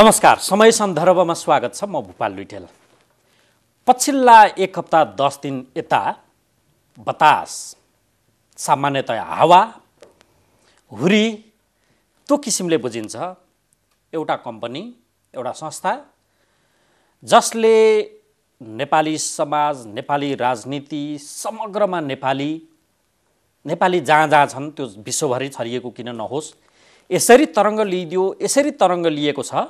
नमस्कार समय सन्दर्भमा स्वागत छ म भूपाल लुइटेल पछिल्ला एक हप्ता दस दिन यता बतास सामान्यतया हावा हुरी त्यो किसिमले बुझिन्छ एउटा कम्पनी एउटा संस्था जसले नेपाली समाज नेपाली राजनीति समग्रमा नेपाली नेपाली जहाँ जहाँ छन् त्यो विश्वभरि छरिएको किन नहोस् यसरी तरङ्ग लिइदियो यसरी तरङ्ग लिएको छ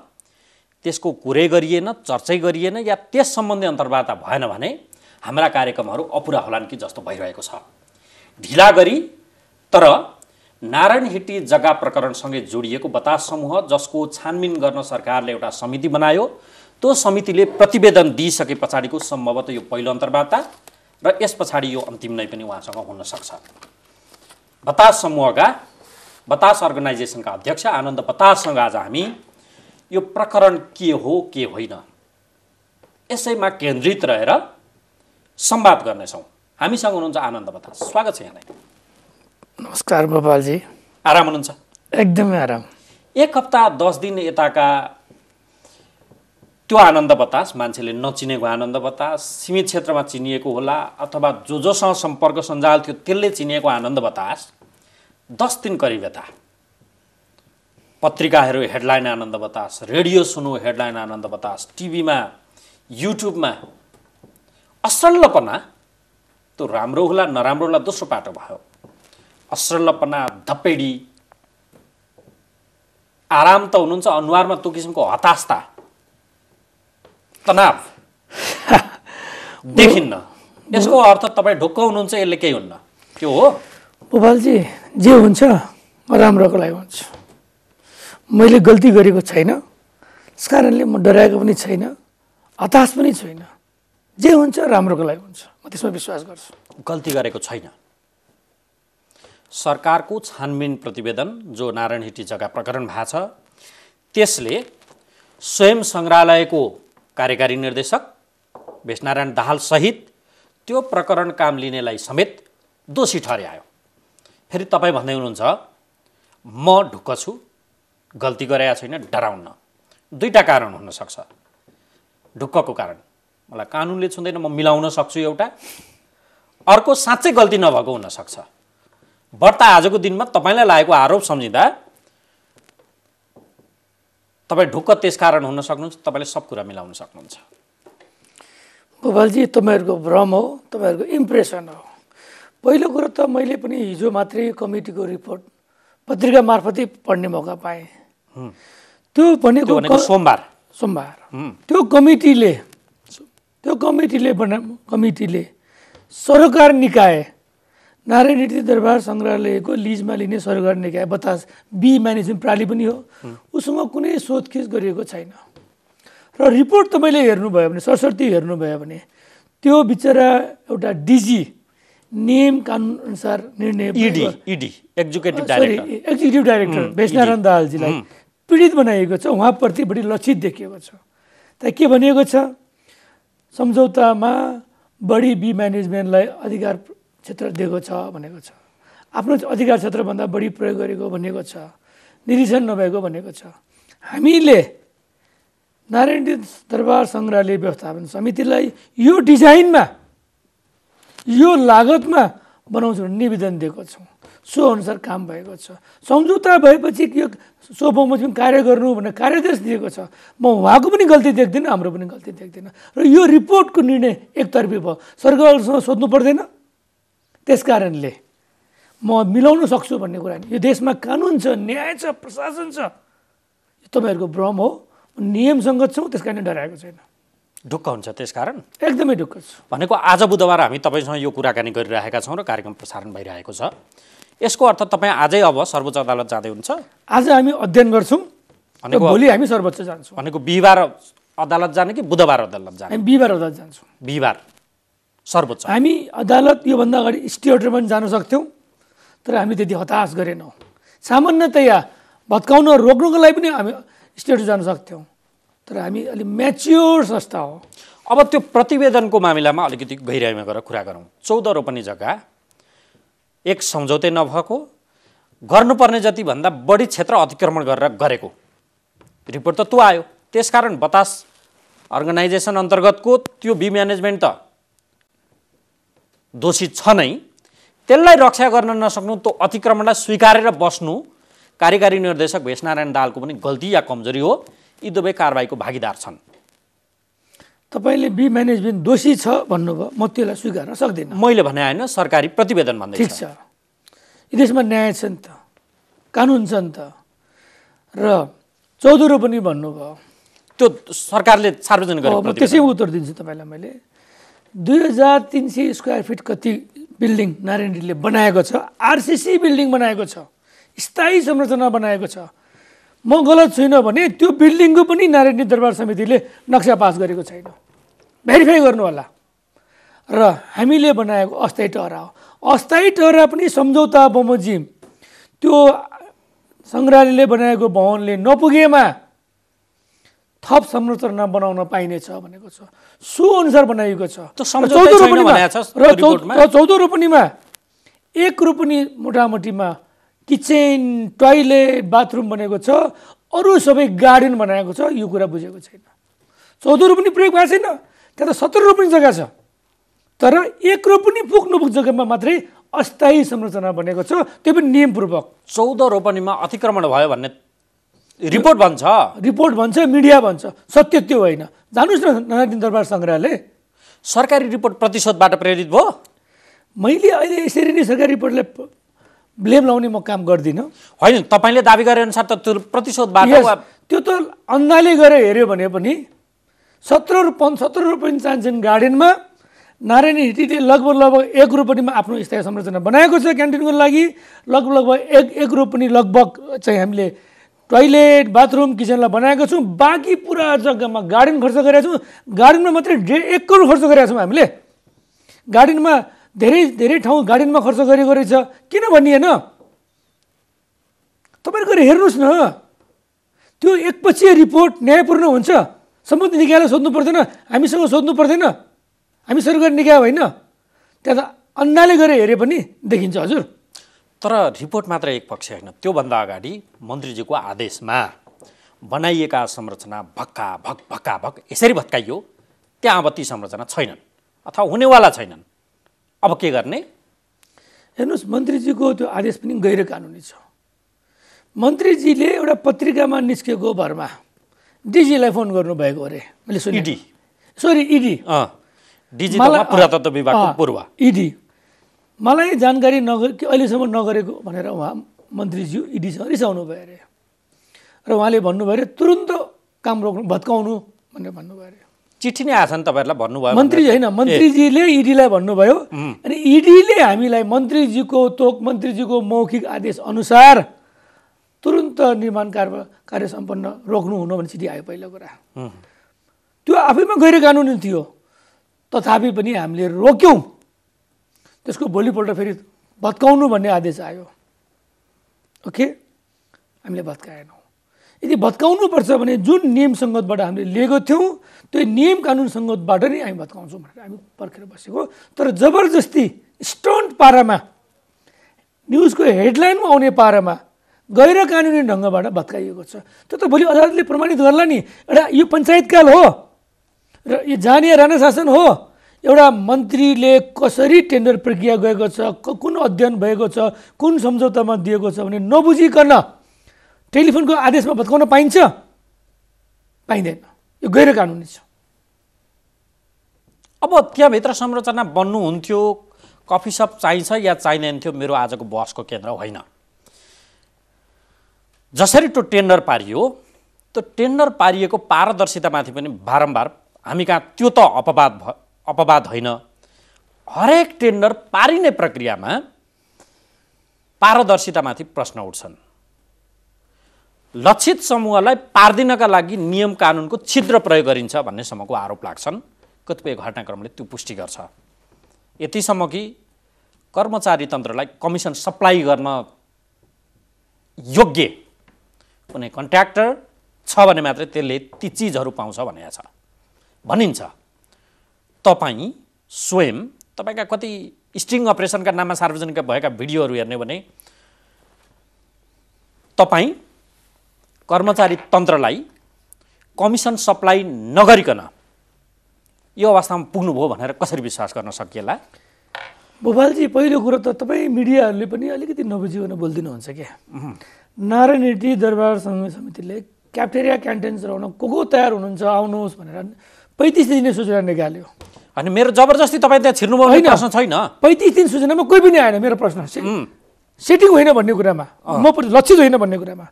त्यसको कुरै गरिएन चर्चै गरिएन या त्यस सम्बन्धी अन्तर्वार्ता भएन भने हाम्रा कार्यक्रमहरू अपुरा होलान् कि जस्तो भइरहेको छ ढिला गरी तर नारायण हिटी जग्गा प्रकरणसँगै जोडिएको बतास समूह जसको छानबिन गर्न सरकारले एउटा समिति बनायो त्यो समितिले प्रतिवेदन दिइसके पछाडिको सम्भवतः यो पहिलो अन्तर्वार्ता र यस पछाडि यो अन्तिम नै पनि उहाँसँग हुनसक्छ बतास समूहका बतास अर्गनाइजेसनका अध्यक्ष आनन्द बताससँग आज हामी यो प्रकरण के हो के होइन यसैमा केन्द्रित रहेर सम्वाद गर्नेछौँ हामीसँग हुनुहुन्छ आनन्द बता स्वागत छ यहाँलाई नमस्कार गोपालजी आराम हुनुहुन्छ एकदमै आराम एक हप्ता दस दिन यताका त्यो आनन्द बतास मान्छेले नचिनेको आनन्द बतास सीमित क्षेत्रमा चिनिएको होला अथवा जो जोसँग सम्पर्क सञ्जाल थियो त्यसले चिनिएको आनन्द बतास दस दिन करिब यता पत्रिकाहरू हेडलाइन आनन्द बतास रेडियो सुनौ हेडलाइन आनन्द बतास टिभीमा युट्युबमा असलपना त्यो राम्रो होला नराम्रो होला दोस्रो पाटो भयो असलपना धपेडी आराम त हुनुहुन्छ अनुहारमा त्यो किसिमको हताशता तनाव देखिन्न यसको अर्थ तपाईँ ढुक्क हुनुहुन्छ यसले केही हुन्न त्यो हो भोपालजी जे हुन्छ राम्रोको लागि हुन्छ मैले गल्ती गरेको छैन त्यस कारणले म डराएको पनि छैन हताश पनि छैन जे हुन्छ राम्रोको लागि हुन्छ म त्यसमा विश्वास गर्छु गल्ती गरेको छैन सरकारको छानबिन प्रतिवेदन जो नारायण हिटी जग्गा प्रकरण भएको छ त्यसले स्वयं सङ्ग्रहालयको कार्यकारी निर्देशक भेषनारायण दाहालसहित त्यो प्रकरण काम लिनेलाई समेत दोषी आयो फेरि तपाईँ भन्दै हुनुहुन्छ म ढुक्क छु गल्ती गरेका छैन डराउन दुईवटा कारण हुनसक्छ ढुक्कको कारण मलाई कानुनले छुँदैन म मिलाउन सक्छु एउटा अर्को साँच्चै गल्ती नभएको हुनसक्छ बर्ता आजको दिनमा तपाईँलाई लागेको आरोप सम्झिँदा तपाईँ ढुक्क त्यस कारण हुन सक्नुहुन्छ तपाईँले सब कुरा मिलाउन सक्नुहुन्छ गोपालजी तपाईँहरूको भ्रम हो तपाईँहरूको इम्प्रेसन हो पहिलो कुरो त मैले पनि हिजो मात्रै कमिटीको रिपोर्ट पत्रिका मार्फतै पढ्ने मौका पाएँ त्यो भनेको सोमबार सोमबार त्यो कमिटीले त्यो कमिटीले बना कमिटीले सरकार निकाय नारायण नीति दरबार सङ्ग्रहालयको लिजमा लिने सरकार निकाय बतास बी म्यानेजमेन्ट प्रणाली पनि हो उसँग कुनै सोधखेज गरिएको छैन र रिपोर्ट तपाईँले हेर्नुभयो भने सरस्वती हेर्नुभयो भने त्यो बिचरा एउटा डिजी नेम कानुनअनुसार निर्णय एक्जिक्युटिभ डाइरेक्टर एक्जिक्युटिभ दाहालजीलाई पीडित बनाइएको छ उहाँप्रति बढी लक्षित देखिएको छ त के भनिएको छ सम्झौतामा बढी बी म्यानेजमेन्टलाई अधिकार क्षेत्र दिएको छ भनेको छ आफ्नो अधिकार क्षेत्रभन्दा बढी प्रयोग गरेको भनेको छ निरीक्षण नभएको भनेको छ हामीले नारायण दरबार सङ्ग्रहालय व्यवस्थापन समितिलाई यो डिजाइनमा यो लागतमा बनाउँछु भने निवेदन दिएको छौँ सो अनुसार काम भएको छ सम्झौता भएपछि यो सोपोमोजिम कार्य गर्नु भनेर कार्यदेश दिएको छ म उहाँको पनि गल्ती देख्दिनँ हाम्रो पनि गल्ती देख्दिनँ र यो रिपोर्टको निर्णय एकतर्फी भयो सरकारसँग सोध्नु पर्दैन त्यस कारणले म मिलाउन सक्छु भन्ने कुरा यो देशमा कानुन छ न्याय छ प्रशासन छ यो तपाईँहरूको भ्रम हो नियमसङ्गत छौँ त्यस कारणले डराएको छैन ढुक्क हुन्छ त्यस कारण एकदमै ढुक्क छ भनेको आज बुधबार हामी तपाईँसँग यो कुराकानी गरिरहेका छौँ र कार्यक्रम प्रसारण भइरहेको छ यसको अर्थ तपाईँ आजै अब सर्वोच्च अदालत जाँदै हुन्छ आज हामी अध्ययन गर्छौँ भनेको भोलि हामी सर्वोच्च जान्छौँ भनेको बिहिबार अदालत जाने कि बुधबार अदालत जाने हामी बिहिबार अदालत जान्छौँ बिहिबार सर्वोच्च हामी अदालत योभन्दा अगाडि स्टे अर्डर पनि जान सक्थ्यौँ तर हामी त्यति हताश गरेनौँ सामान्यतया भत्काउन रोक्नुको लागि पनि हामी स्टे जान सक्थ्यौँ तर हामी अलिक म्याच्योर संस्था हो अब त्यो प्रतिवेदनको मामिलामा अलिकति गहिराइमा गएर कुरा गरौँ चौध रोपनी जग्गा एक सम्झौतै नभएको गर्नुपर्ने जतिभन्दा बढी क्षेत्र अतिक्रमण गरेर गरेको रिपोर्ट त तँ आयो त्यसकारण बतास अर्गनाइजेसन अन्तर्गतको त्यो बी म्यानेजमेन्ट त दोषी छ नै त्यसलाई रक्षा गर्न नसक्नु त्यो अतिक्रमणलाई स्वीकारेर बस्नु कार्यकारी निर्देशक भेषनारायण दालको पनि गल्ती या कमजोरी हो यी दुवै कारवाहीको भागीदार छन् तपाईँले बी म्यानेजमेन्ट दोषी छ भन्नुभयो म त्यसलाई स्वीकार्न सक्दिनँ मैले भने होइन सरकारी प्रतिवेदन भन्दै ठिक छ देशमा न्याय छ नि त कानुन छ नि त र चौधुरो पनि भन्नुभयो त्यो सरकारले सार्वजनिक गरेको त्यसै उत्तर दिन्छु तपाईँलाई मैले दुई हजार तिन सय स्क्वायर फिट कति बिल्डिङ नारायण बनाएको छ आरसिसी बिल्डिङ बनाएको छ स्थायी संरचना बनाएको छ म गलत छुइनँ भने त्यो बिल्डिङको पनि नारायणी दरबार समितिले नक्सा पास गरेको छैन भेरिफाई गर्नु होला र हामीले बनाएको अस्थायी टहरा हो अस्थायी टहरा पनि सम्झौता बमोजिम त्यो सङ्ग्रहालयले बनाएको भवनले नपुगेमा थप संरचना बनाउन पाइनेछ भनेको छ सो अनुसार बनाइएको छ र रोपनीमा एक रोपनी मोटामोटीमा किचन टोइलेट बाथरुम बनेको छ अरू सबै गार्डन बनाएको छ यो कुरा बुझेको छैन चौध पनि प्रयोग भएको छैन त्यहाँ त सत्र रोपनी जग्गा छ तर एक रोपनी पुग नपुग जग्गामा मात्रै अस्थायी संरचना बनेको छ त्यो पनि नियमपूर्वक चौध रोपनीमा अतिक्रमण भयो भन्ने रिपोर्ट भन्छ रिपोर्ट भन्छ मिडिया भन्छ सत्य त्यो होइन जानुहोस् न नारायण दरबार सङ्ग्रहालय सरकारी रिपोर्ट प्रतिशतबाट प्रेरित भयो मैले अहिले यसरी नै सरकारी रिपोर्टलाई ब्लेम लाउने म काम गर्दिनँ होइन तपाईँले दाबी गरे अनुसार त त्यो प्रतिशोधबाट त्यो त अन्नाले गरेर हेऱ्यो भने पनि सत्र रुपियाँ सत्र रुपियाँ चाहन्छन् गार्डनमा नारायण हिटीले लगभग लगभग एक रुपनीमा आफ्नो स्थायी संरचना बनाएको छ क्यान्टिनको लागि लगभग लगभग एक एक रोपनी लगभग चाहिँ हामीले टोइलेट बाथरुम किचनलाई बनाएको छौँ बाँकी पुरा जग्गामा गार्डन खर्च गरेका छौँ गार्डनमा मात्रै डेढ एक करोड खर्च गरेका छौँ हामीले गार्डनमा धेरै धेरै ठाउँ गार्डनमा खर्च गरेको रहेछ किन भनिएन तपाईँ गएर हेर्नुहोस् न त्यो एकपक्षीय रिपोर्ट न्यायपूर्ण हुन्छ सम्बन्धित निकायलाई सोध्नु पर्दैन हामीसँग सोध्नु पर्दैन हामी सरकारी निकाय होइन त्यहाँ त अन्नाले गरेर हेरे पनि देखिन्छ हजुर तर रिपोर्ट मात्र एक पक्ष होइन त्योभन्दा अगाडि मन्त्रीजीको आदेशमा बनाइएका संरचना भक्का भक भक्का भक यसरी भत्काइयो त्यहाँ अब ती संरचना छैनन् अथवा हुनेवाला छैनन् अब के गर्ने हेर्नुहोस् मन्त्रीजीको त्यो आदेश पनि गैर कानुनी छ मन्त्रीजीले एउटा पत्रिकामा निस्केको भरमा डिजीलाई फोन गर्नुभएको अरे मैले सुने इडी सरी इडी डिजी पुरातत्व विभागको पूर्व इडी मलाई जानकारी नगर कि अहिलेसम्म नगरेको भनेर उहाँ मन्त्रीज्यू इडीसँग रिसाउनु भयो अरे र उहाँले भन्नुभयो अरे तुरुन्त काम रोक्नु भत्काउनु भनेर भन्नुभयो अरे चिठी नै आएको छ नि तपाईँहरूलाई भन्नुभयो मन्त्रीजी होइन मन्त्रीजीले इडीलाई भन्नुभयो अनि इडीले हामीलाई मन्त्रीजीको तोक मन्त्रीजीको मौखिक आदेश अनुसार तुरन्त निर्माण कार्य कार्य सम्पन्न रोक्नु हुनु भन्ने चिठी आयो पहिलो कुरा त्यो आफैमा गैर कानुनी थियो तथापि पनि हामीले रोक्यौँ त्यसको भोलिपल्ट फेरि भत्काउनु भन्ने आदेश आयो ओके हामीले भत्काएनौँ यदि पर्छ भने जुन नियम सङ्गतबाट हामीले लिएको थियौँ त्यो नियम कानुन सङ्गतबाट नै हामी भत्काउँछौँ भनेर हामी पर्खेर बसेको तर जबरजस्ती स्टन्ट पारामा न्युजको हेडलाइनमा आउने पारामा गैर कानुनी ढङ्गबाट भत्काइएको छ त्यो त भोलि अदालतले प्रमाणित गर्ला नि एउटा यो पञ्चायतकाल हो र यो जाने राणा शासन हो एउटा मन्त्रीले कसरी टेन्डर प्रक्रिया गएको छ कुन अध्ययन भएको छ कुन सम्झौतामा दिएको छ भने नबुझिकन टेलिफोनको आदेशमा भत्काउन पाइन्छ पाइँदैन यो गैर कानुनी छ अब त्यहाँभित्र संरचना बन्नुहुन्थ्यो कफी सप चाहिन्छ या चाहिँदैन थियो मेरो आजको बसको केन्द्र होइन जसरी त्यो टेन्डर पारियो त्यो टेन्डर पारिएको पारदर्शितामाथि पनि बारम्बार हामी कहाँ त्यो त अपवाद भ अपवाद होइन हरेक टेन्डर पारिने प्रक्रियामा पारदर्शितामाथि प्रश्न उठ्छन् लक्षित समूहलाई पारिदिनका लागि नियम कानुनको छिद्र प्रयोग गरिन्छ भन्नेसम्मको आरोप लाग्छन् कतिपय घटनाक्रमले त्यो पुष्टि गर्छ यतिसम्म कि कर्मचारी तन्त्रलाई कमिसन सप्लाई गर्न योग्य कुनै कन्ट्र्याक्टर छ भने मात्रै त्यसले ती चिजहरू पाउँछ भनेको छ भनिन्छ तपाईँ स्वयं तपाईँका कति स्ट्रिङ अपरेसनका नाममा सार्वजनिक भएका भिडियोहरू हेर्ने भने तपाईँ कर्मचारी तन्त्रलाई कमिसन सप्लाई नगरिकन यो अवस्थामा पुग्नुभयो भनेर कसरी विश्वास गर्न सकिएला भोपालजी पहिलो कुरो त तपाईँ मिडियाहरूले पनि अलिकति नबुझिकन बोलिदिनुहुन्छ क्या नारायण रेड्डी दरबार सङ्घ समितिले क्याप्टेरिया क्यान्टिन चलाउन को को तयार हुनुहुन्छ आउनुहोस् भनेर पैँतिस दिने सूचना निकाल्यो अनि मेरो जबरजस्ती तपाईँ त्यहाँ छिर्नुभयो होइन प्रश्न छैन पैँतिस दिन सूचनामा कोही पनि आएन मेरो प्रश्न सेटिङ होइन भन्ने कुरामा म लक्षित होइन भन्ने कुरामा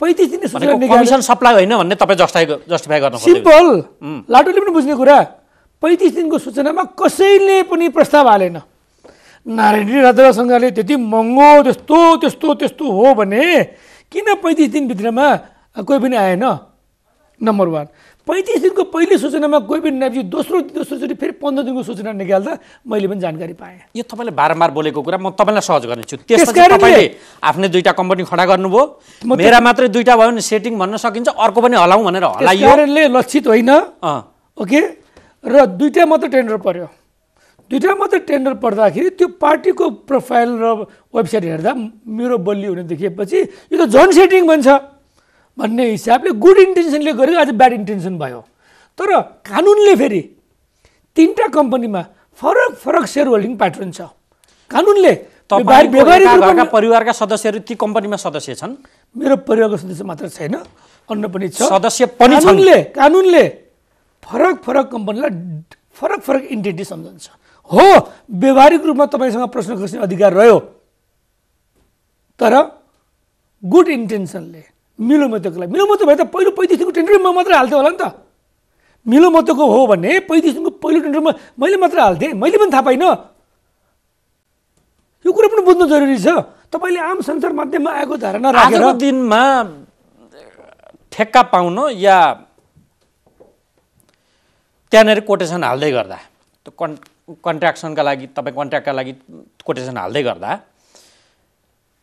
पैँतिस दिन कमिसन सप्लाई होइन भन्ने तपाईँ जस्टाइ जस्टिफाई गर्नु सिम्पल लाटोले पनि बुझ्ने कुरा पैँतिस दिनको सूचनामा कसैले पनि प्रस्ताव हालेन नारायणी राधा त्यति महँगो त्यस्तो त्यस्तो त्यस्तो हो भने किन पैँतिस दिनभित्रमा कोही पनि आएन नम्बर वान पैँतिस दिनको पहिलो सूचनामा गोविन्द नेपजी दोस्रो दोस्रोचोटि फेरि पन्ध्र दिनको सूचना निकाल्दा मैले पनि जानकारी पाएँ यो तपाईँले बारम्बार बोलेको कुरा म तपाईँलाई सहज गर्नेछु त्यसपछि तपाईँले आफ्नै दुईवटा कम्पनी खडा गर्नुभयो मेरा मात्रै दुईवटा भयो भने सेटिङ भन्न सकिन्छ अर्को पनि हलाउँ भनेर हलाइयो कारणले लक्षित होइन ओके र दुईवटा मात्र टेन्डर पर्यो दुईवटा मात्र टेन्डर पर्दाखेरि त्यो पार्टीको प्रोफाइल र वेबसाइट हेर्दा मेरो बलियो हुने देखिएपछि यो त झन् सेटिङ भन्छ भन्ने हिसाबले गुड इन्टेन्सनले गरेको आज ब्याड इन्टेन्सन भयो तर कानुनले फेरि तिनवटा कम्पनीमा फरक फरक सेयर होल्डिङ प्याटर्न छ कानुनले परिवारका सदस्यहरू ती कम्पनीमा सदस्य छन् मेरो परिवारको सदस्य मात्र छैन अन्य पनि छ सदस्य पनि कानुनले कानुनले फरक फरक कम्पनीलाई फरक फरक इन्टिटी सम्झन्छ हो व्यवहारिक रूपमा तपाईँसँग प्रश्न खोज्ने अधिकार रह्यो तर गुड इन्टेन्सनले लागि मिलोमतो भए त पहिलो दिनको टेन्डरमा मात्रै हाल्थ्यो होला नि त मिलोमतोको हो भने दिनको पहिलो टेन्डरमा मैले मात्र हाल्थेँ मैले पनि थाहा पाइनँ यो कुरो पनि बुझ्नु जरुरी छ तपाईँले आम संसार माध्यममा आएको धारणा राखेर दिनमा ठेक्का पाउन या त्यहाँनिर कोटेसन हाल्दै गर्दा त्यो कन् कन्ट्राक्सनका लागि तपाईँ कन्ट्र्याक्टका लागि कोटेसन हाल्दै गर्दा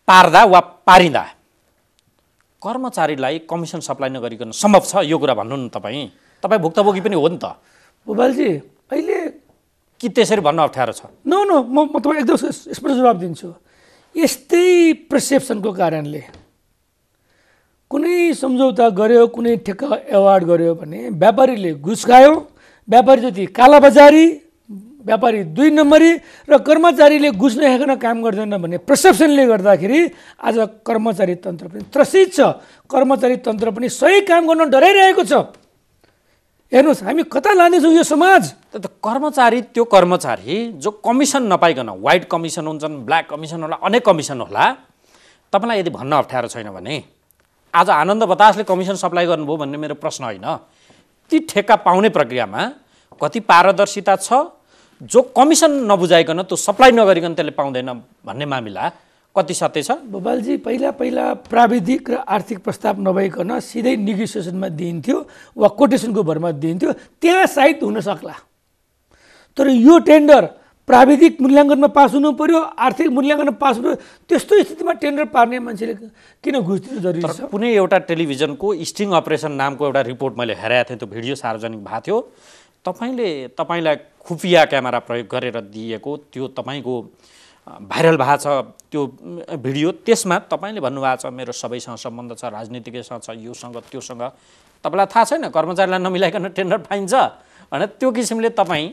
पार्दा वा पारिँदा कर्मचारीलाई कमिसन सप्लाई नगरिकन सम्भव छ यो कुरा भन्नु न तपाईँ तपाईँ भुक्तभोगी पनि हो नि त भोपालजी अहिले कि त्यसरी भन्न अप्ठ्यारो छ नो नो म म तपाईँ एकदम स्पष्ट जवाब दिन्छु यस्तै पर्सेप्सनको कारणले कुनै सम्झौता गर्यो कुनै ठेक्का एवार्ड गर्यो भने व्यापारीले घुस गायो व्यापारी जति कालाबजारी व्यापारी दुई नम्बरी र कर्मचारीले घुस नहेकन काम गर्दैन भन्ने प्रसेप्सनले गर्दाखेरि आज कर्मचारी तन्त्र पनि त्रसित छ कर्मचारी तन्त्र पनि सही काम गर्न डराइरहेको छ हेर्नुहोस् हामी कता लाँदैछौँ यो समाज त कर्मचारी त्यो कर्मचारी जो कमिसन नपाइकन वाइट कमिसन हुन्छन् ब्ल्याक कमिसन होला अनेक कमिसन होला तपाईँलाई यदि भन्न अप्ठ्यारो छैन भने आज आनन्द बतासले कमिसन सप्लाई गर्नुभयो भन्ने मेरो प्रश्न होइन ती ठेक्का पाउने प्रक्रियामा कति पारदर्शिता छ जो कमिसन नबुझाइकन त्यो सप्लाई नगरिकन त्यसले पाउँदैन भन्ने मामिला कति सत्य छ भोपालजी पहिला पहिला प्राविधिक र आर्थिक प्रस्ताव नभइकन सिधै निगोसिएसनमा दिइन्थ्यो वा कोटेसनको भरमा दिइन्थ्यो त्यहाँ सायद हुन सक्ला तर यो टेन्डर प्राविधिक मूल्याङ्कनमा पास हुनु पर्यो आर्थिक मूल्याङ्कनमा पास हुनु त्यस्तो स्थितिमा टेन्डर पार्ने मान्छेले किन घुस दिनु जरुरी छ कुनै एउटा टेलिभिजनको स्टिङ अपरेसन नामको एउटा रिपोर्ट मैले हेराएको थिएँ त्यो भिडियो सार्वजनिक भएको थियो तपाईँले तपाईँलाई खुफिया क्यामेरा प्रयोग गरेर दिएको त्यो तपाईँको भाइरल भएको छ त्यो भिडियो त्यसमा तपाईँले भन्नुभएको छ मेरो सबैसँग सम्बन्ध छ राजनीतिज्ञसँग छ योसँग त्योसँग तपाईँलाई थाहा छैन कर्मचारीलाई नमिलाइकन टेन्डर पाइन्छ भने त्यो किसिमले तपाईँ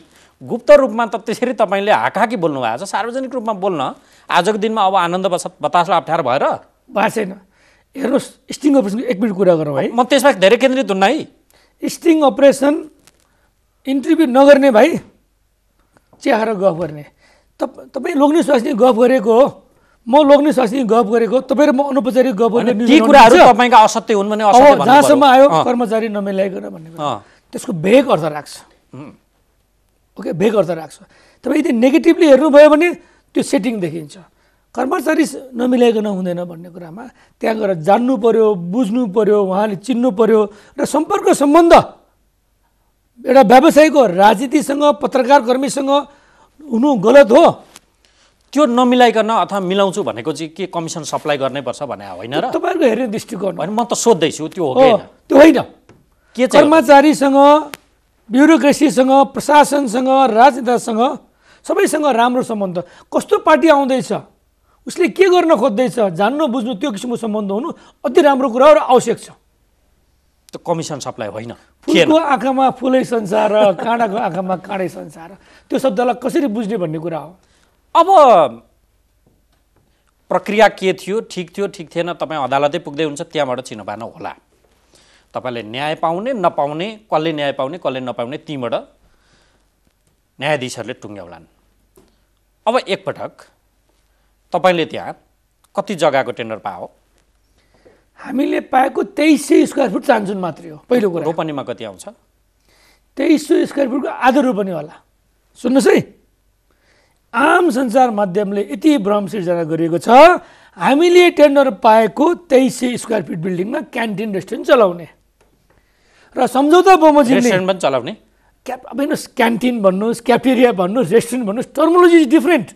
गुप्त रूपमा त त्यसरी तपाईँले हाकाकी बोल्नु भएको छ सार्वजनिक रूपमा बोल्न आजको दिनमा अब आनन्द बतासलाई अप्ठ्यारो भएर भएको छैन हेर्नुहोस् स्टिङ अपरेसनको एक मिनट कुरा गरौँ है म त्यसमा धेरै केन्द्रित हुन्न है स्टिङ अपरेसन इन्टरभ्यू नगर्ने भाइ च्याहार गफ गर्ने तप तपाईँ लोग्ने स्वास्नी गफ गरेको हो म लोग्ने स्वास्नी गफ गरेको तपाईँ र म अनौपचारिक गफ गर्ने तपाईँका असत्य हुन् भने जहाँसम्म आयो कर्मचारी नमिलाइकन भन्ने त्यसको भेग अर्थ राख्छ ओके भेग अर्थ राख्छ तपाईँ यदि नेगेटिभली हेर्नुभयो भने त्यो सेटिङ देखिन्छ कर्मचारी नमिलाइकन हुँदैन भन्ने कुरामा त्यहाँ गएर जान्नु पऱ्यो बुझ्नु पऱ्यो उहाँले चिन्नु पऱ्यो र सम्पर्क सम्बन्ध एउटा व्यवसायीको राजनीतिसँग पत्रकार कर्मीसँग हुनु गलत हो त्यो नमिलाइकन अथवा मिलाउँछु भनेको चाहिँ के कमिसन सप्लाई गर्नैपर्छ भने होइन र तपाईँहरूको हेर्ने दृष्टिकोण भने म त सोध्दैछु त्यो हो त्यो होइन के कर्मचारीसँग ब्युरोक्रेसीसँग प्रशासनसँग राजनेतासँग सबैसँग राम्रो सम्बन्ध कस्तो पार्टी आउँदैछ उसले के गर्न खोज्दैछ जान्नु बुझ्नु त्यो किसिमको सम्बन्ध हुनु अति राम्रो कुरा र आवश्यक छ त्यो कमिसन सप्लाई होइन फुलको आँखामा फुलै संसार काँडाको आँखामा काँडै संसार त्यो शब्दलाई कसरी बुझ्ने भन्ने कुरा हो अब प्रक्रिया के थियो ठिक थियो ठिक थिएन तपाईँ अदालतै पुग्दै हुन्छ त्यहाँबाट चिनोपानो होला तपाईँले न्याय पाउने नपाउने कसले न्याय पाउने कसले नपाउने तीबाट न्यायाधीशहरूले टुङ्ग्याउलान् अब एकपटक तपाईँले त्यहाँ कति जग्गाको टेन्डर पाओ हामीले पाएको तेइस सय स्क्वायर फुट चान्सुन मात्रै हो पहिलो कुरा रोपनीमा कति आउँछ तेइस सय स्क्वायर फुटको आधा रोपनी होला सुन्नुहोस् है आम सञ्चार माध्यमले यति भ्रम सिर्जना गरिएको छ हामीले टेन्डर पाएको तेइस सय स्क्वायर फिट बिल्डिङमा क्यान्टिन रेस्टुरेन्ट चलाउने र सम्झौता बमोजी पनि चलाउने क्याप अब हेर्नुहोस् क्यान्टिन भन्नुहोस् क्याफेरिया भन्नुहोस् रेस्टुरेन्ट भन्नुहोस् terminology is different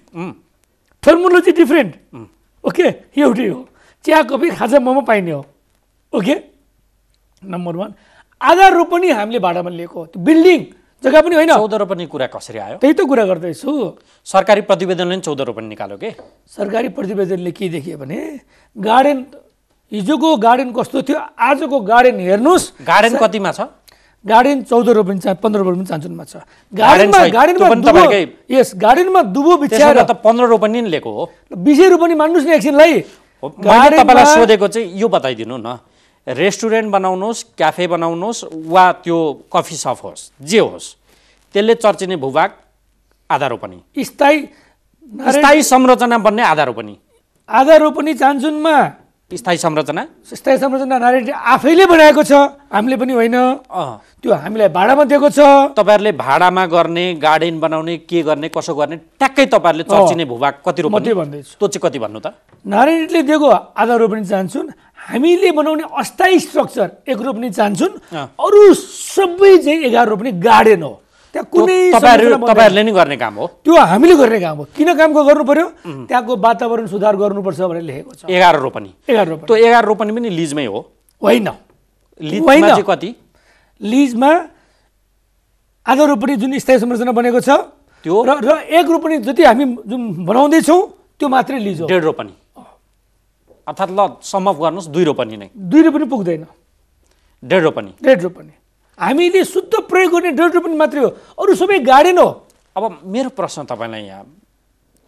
terminology different okay एउटै हो चिया कफी खाजा मोमो पाइने हो ओके नम्बर वान आधा रोप हामीले भाडामा लिएको हो त्यो बिल्डिङ जग्गा पनि होइन चौध रोपनी कुरा कसरी आयो त्यही त कुरा गर्दैछु सरकारी प्रतिवेदनले पनि चौध रोपनी निकाल्यो कि सरकारी प्रतिवेदनले के देखियो भने गार्डन हिजोको गार्डन कस्तो थियो आजको गार्डन हेर्नुहोस् गार्डन कतिमा छ गार्डन चौध रोपनी पन्ध्र रोपनी चान्चुनमा छ गार्डनमा गार्डनमा यस गार्डनमा दुबो बिचाएर त पन्ध्र रोपनी लिएको हो बिसै रोपनी मान्नुहोस् न एकछिनलाई मैले तपाईँलाई सोधेको चाहिँ यो बताइदिनु न रेस्टुरेन्ट बनाउनुहोस् क्याफे बनाउनुहोस् वा त्यो कफी सप होस् जे होस् त्यसले चर्चिने भूभाग पनि स्थायी स्थायी संरचना बन्ने पनि आधारोपनी पनि चान्चुनमा स्थायी संरचना स्थायी संरचना नारायण आफैले बनाएको छ हामीले पनि होइन त्यो हामीलाई भाडामा दिएको छ तपाईँहरूले भाडामा गर्ने गार्डन बनाउने के गर्ने कसो गर्ने ट्याक्कै तपाईँहरूले चर्चिने भूभाग कति रोप्ने भन्दैछु त्यो चाहिँ कति भन्नु त नारायणले दिएको आधार रोप्ने चाहन्छौँ हामीले बनाउने अस्थायी स्ट्रक्चर एक रोप्ने चाहन्छौँ अरू सबै चाहिँ एघार रोप्ने गार्डन हो त्यहाँ कुनै तपाईँहरूले नै गर्ने काम हो त्यो हामीले गर्ने काम हो किन कामको गर्नु पर्यो त्यहाँको वातावरण सुधार गर्नुपर्छ भनेर लेखेको छ एघार रोपनी एघार रोपनी त्यो एघार रोपनी पनि लिजमै हो होइन होइन कति लिजमा आधा रोपनी जुन स्थायी संरचना बनेको छ त्यो र र एक रोपनी जति हामी जुन बनाउँदैछौँ त्यो मात्रै लिज हो डेढ रोपनी अर्थात् ल सम्भव गर्नुहोस् दुई रोपनी नै दुई रोपनी पुग्दैन डेढ रोपनी डेढ रोपनी हामीले शुद्ध प्रयोग गर्ने रोपनी मात्रै हो अरू सबै गार्डन हो अब मेरो प्रश्न तपाईँलाई यहाँ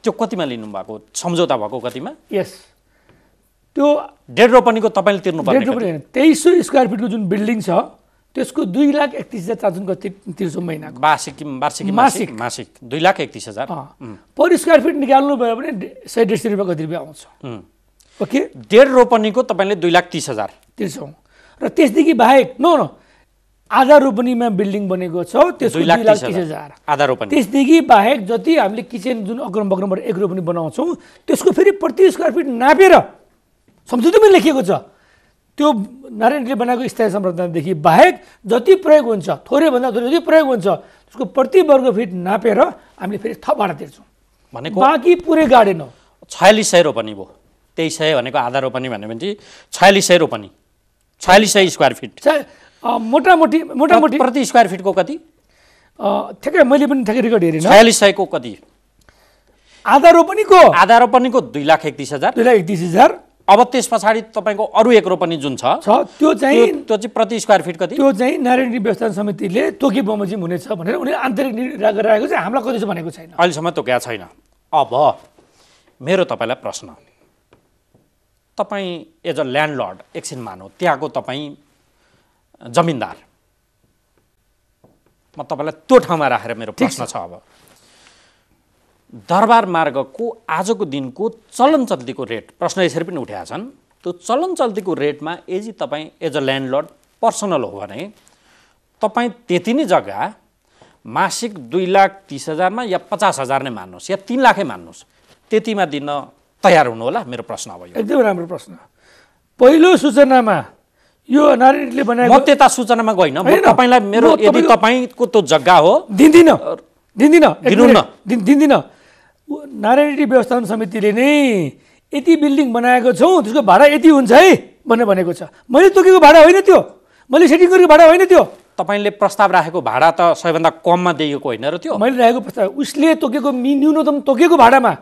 त्यो कतिमा लिनुभएको सम्झौता भएको कतिमा यस त्यो डेढ रोपनीको तपाईँले तिर्नु होइन तेइस सय स्क्वायर फिटको जुन बिल्डिङ छ त्यसको दुई लाख एकतिस हजार जुन कति तिर्छौँ महिनाको वार्षिक वार्षिक मासिक मासिक दुई लाख एकतिस हजार पर स्क्वायर फिट निकाल्नु भयो भने सय डेढ सय रुपियाँ कति रुपियाँ आउँछ ओके डेढ रोपनीको तपाईँले दुई लाख तिस हजार तिर्छौँ र त्यसदेखि बाहेक न आधा रोपनीमा बिल्डिङ बनेको छ त्यसको दुई लाख तिस हजार आधा रोपनी त्यसदेखि बाहेक जति हामीले किचन जुन अग्रम बग्रमबाट एक रोपनी बनाउँछौँ त्यसको फेरि प्रति स्क्वायर फिट नापेर पनि लेखिएको छ त्यो नारायणले बनाएको स्थायी संरचनादेखि बाहेक जति प्रयोग हुन्छ थोरैभन्दा थोरै जति प्रयोग हुन्छ त्यसको प्रति वर्ग फिट नापेर हामीले फेरि थप भाडा तिर्छौँ भनेको बाँकी पुरै गार्डन हो छयालिस सय रोपनी भयो तेइस सय भनेको आधा रोपनी भन्यो भने चाहिँ छयालिस सय रोपनी छयालिस सय स्क्वायर फिट मोटामोटी मोटामोटी प्रति स्क्वायर फिटको कति ठ्याक्कै मैले पनि ठ्याक्कै रेकर्ड हेरेँ छयालिस सयको कति आधा रोपनीको आधा रोपनीको दुई लाख एकतिस हजार दुई लाख एकतिस हजार अब त्यस पछाडि तपाईँको अरू एक रोपनी जुन छ त्यो चाहिँ त्यो चाहिँ प्रति स्क्वायर फिट कति त्यो चाहिँ नारायण व्यवस्थापन समितिले तोके बमोजिम हुनेछ भनेर उनीहरू आन्तरिक निर्णय गरिरहेको छ हामीलाई कति छ भनेको छैन अहिलेसम्म तोक्या छैन अब मेरो तपाईँलाई प्रश्न तपाईँ एज अ ल्यान्ड लर्ड एकछिन मानौ त्यहाँको तपाईँ जमिनदार म तपाईँलाई त्यो ठाउँमा राखेर मेरो प्रश्न छ अब दरबार मार्गको आजको दिनको चलन चल्तीको रेट प्रश्न यसरी पनि उठाएका छन् त्यो चलन चल्तीको रेटमा एजी तपाईँ एज अ ल्यान्डलर्ड पर्सनल हो भने तपाईँ त्यति नै जग्गा मासिक दुई लाख तिस हजारमा या पचास हजार नै मान्नुहोस् या तिन लाखै मान्नुहोस् त्यतिमा दिन तयार हुनु होला मेरो प्रश्न अब यो एकदमै राम्रो प्रश्न पहिलो सूचनामा यो नारायणले बनाएको त्यता सूचनामा गइन तपाईँलाई मेरो यदि तपाईँको त्यो जग्गा हो दिँदिन दिँदिन दिनुहुन्न दिँदिनँ दिँदिन नारायणी व्यवस्थापन समितिले नै यति बिल्डिङ बनाएको छौँ त्यसको भाडा यति हुन्छ है भनेर भनेको छ मैले तोकेको भाडा होइन त्यो मैले सेटिङ गरेको भाडा होइन त्यो तपाईँले प्रस्ताव राखेको भाडा त सबैभन्दा कममा दिएको होइन र त्यो मैले राखेको प्रस्ताव उसले तोकेको न्यूनतम तोकेको भाडामा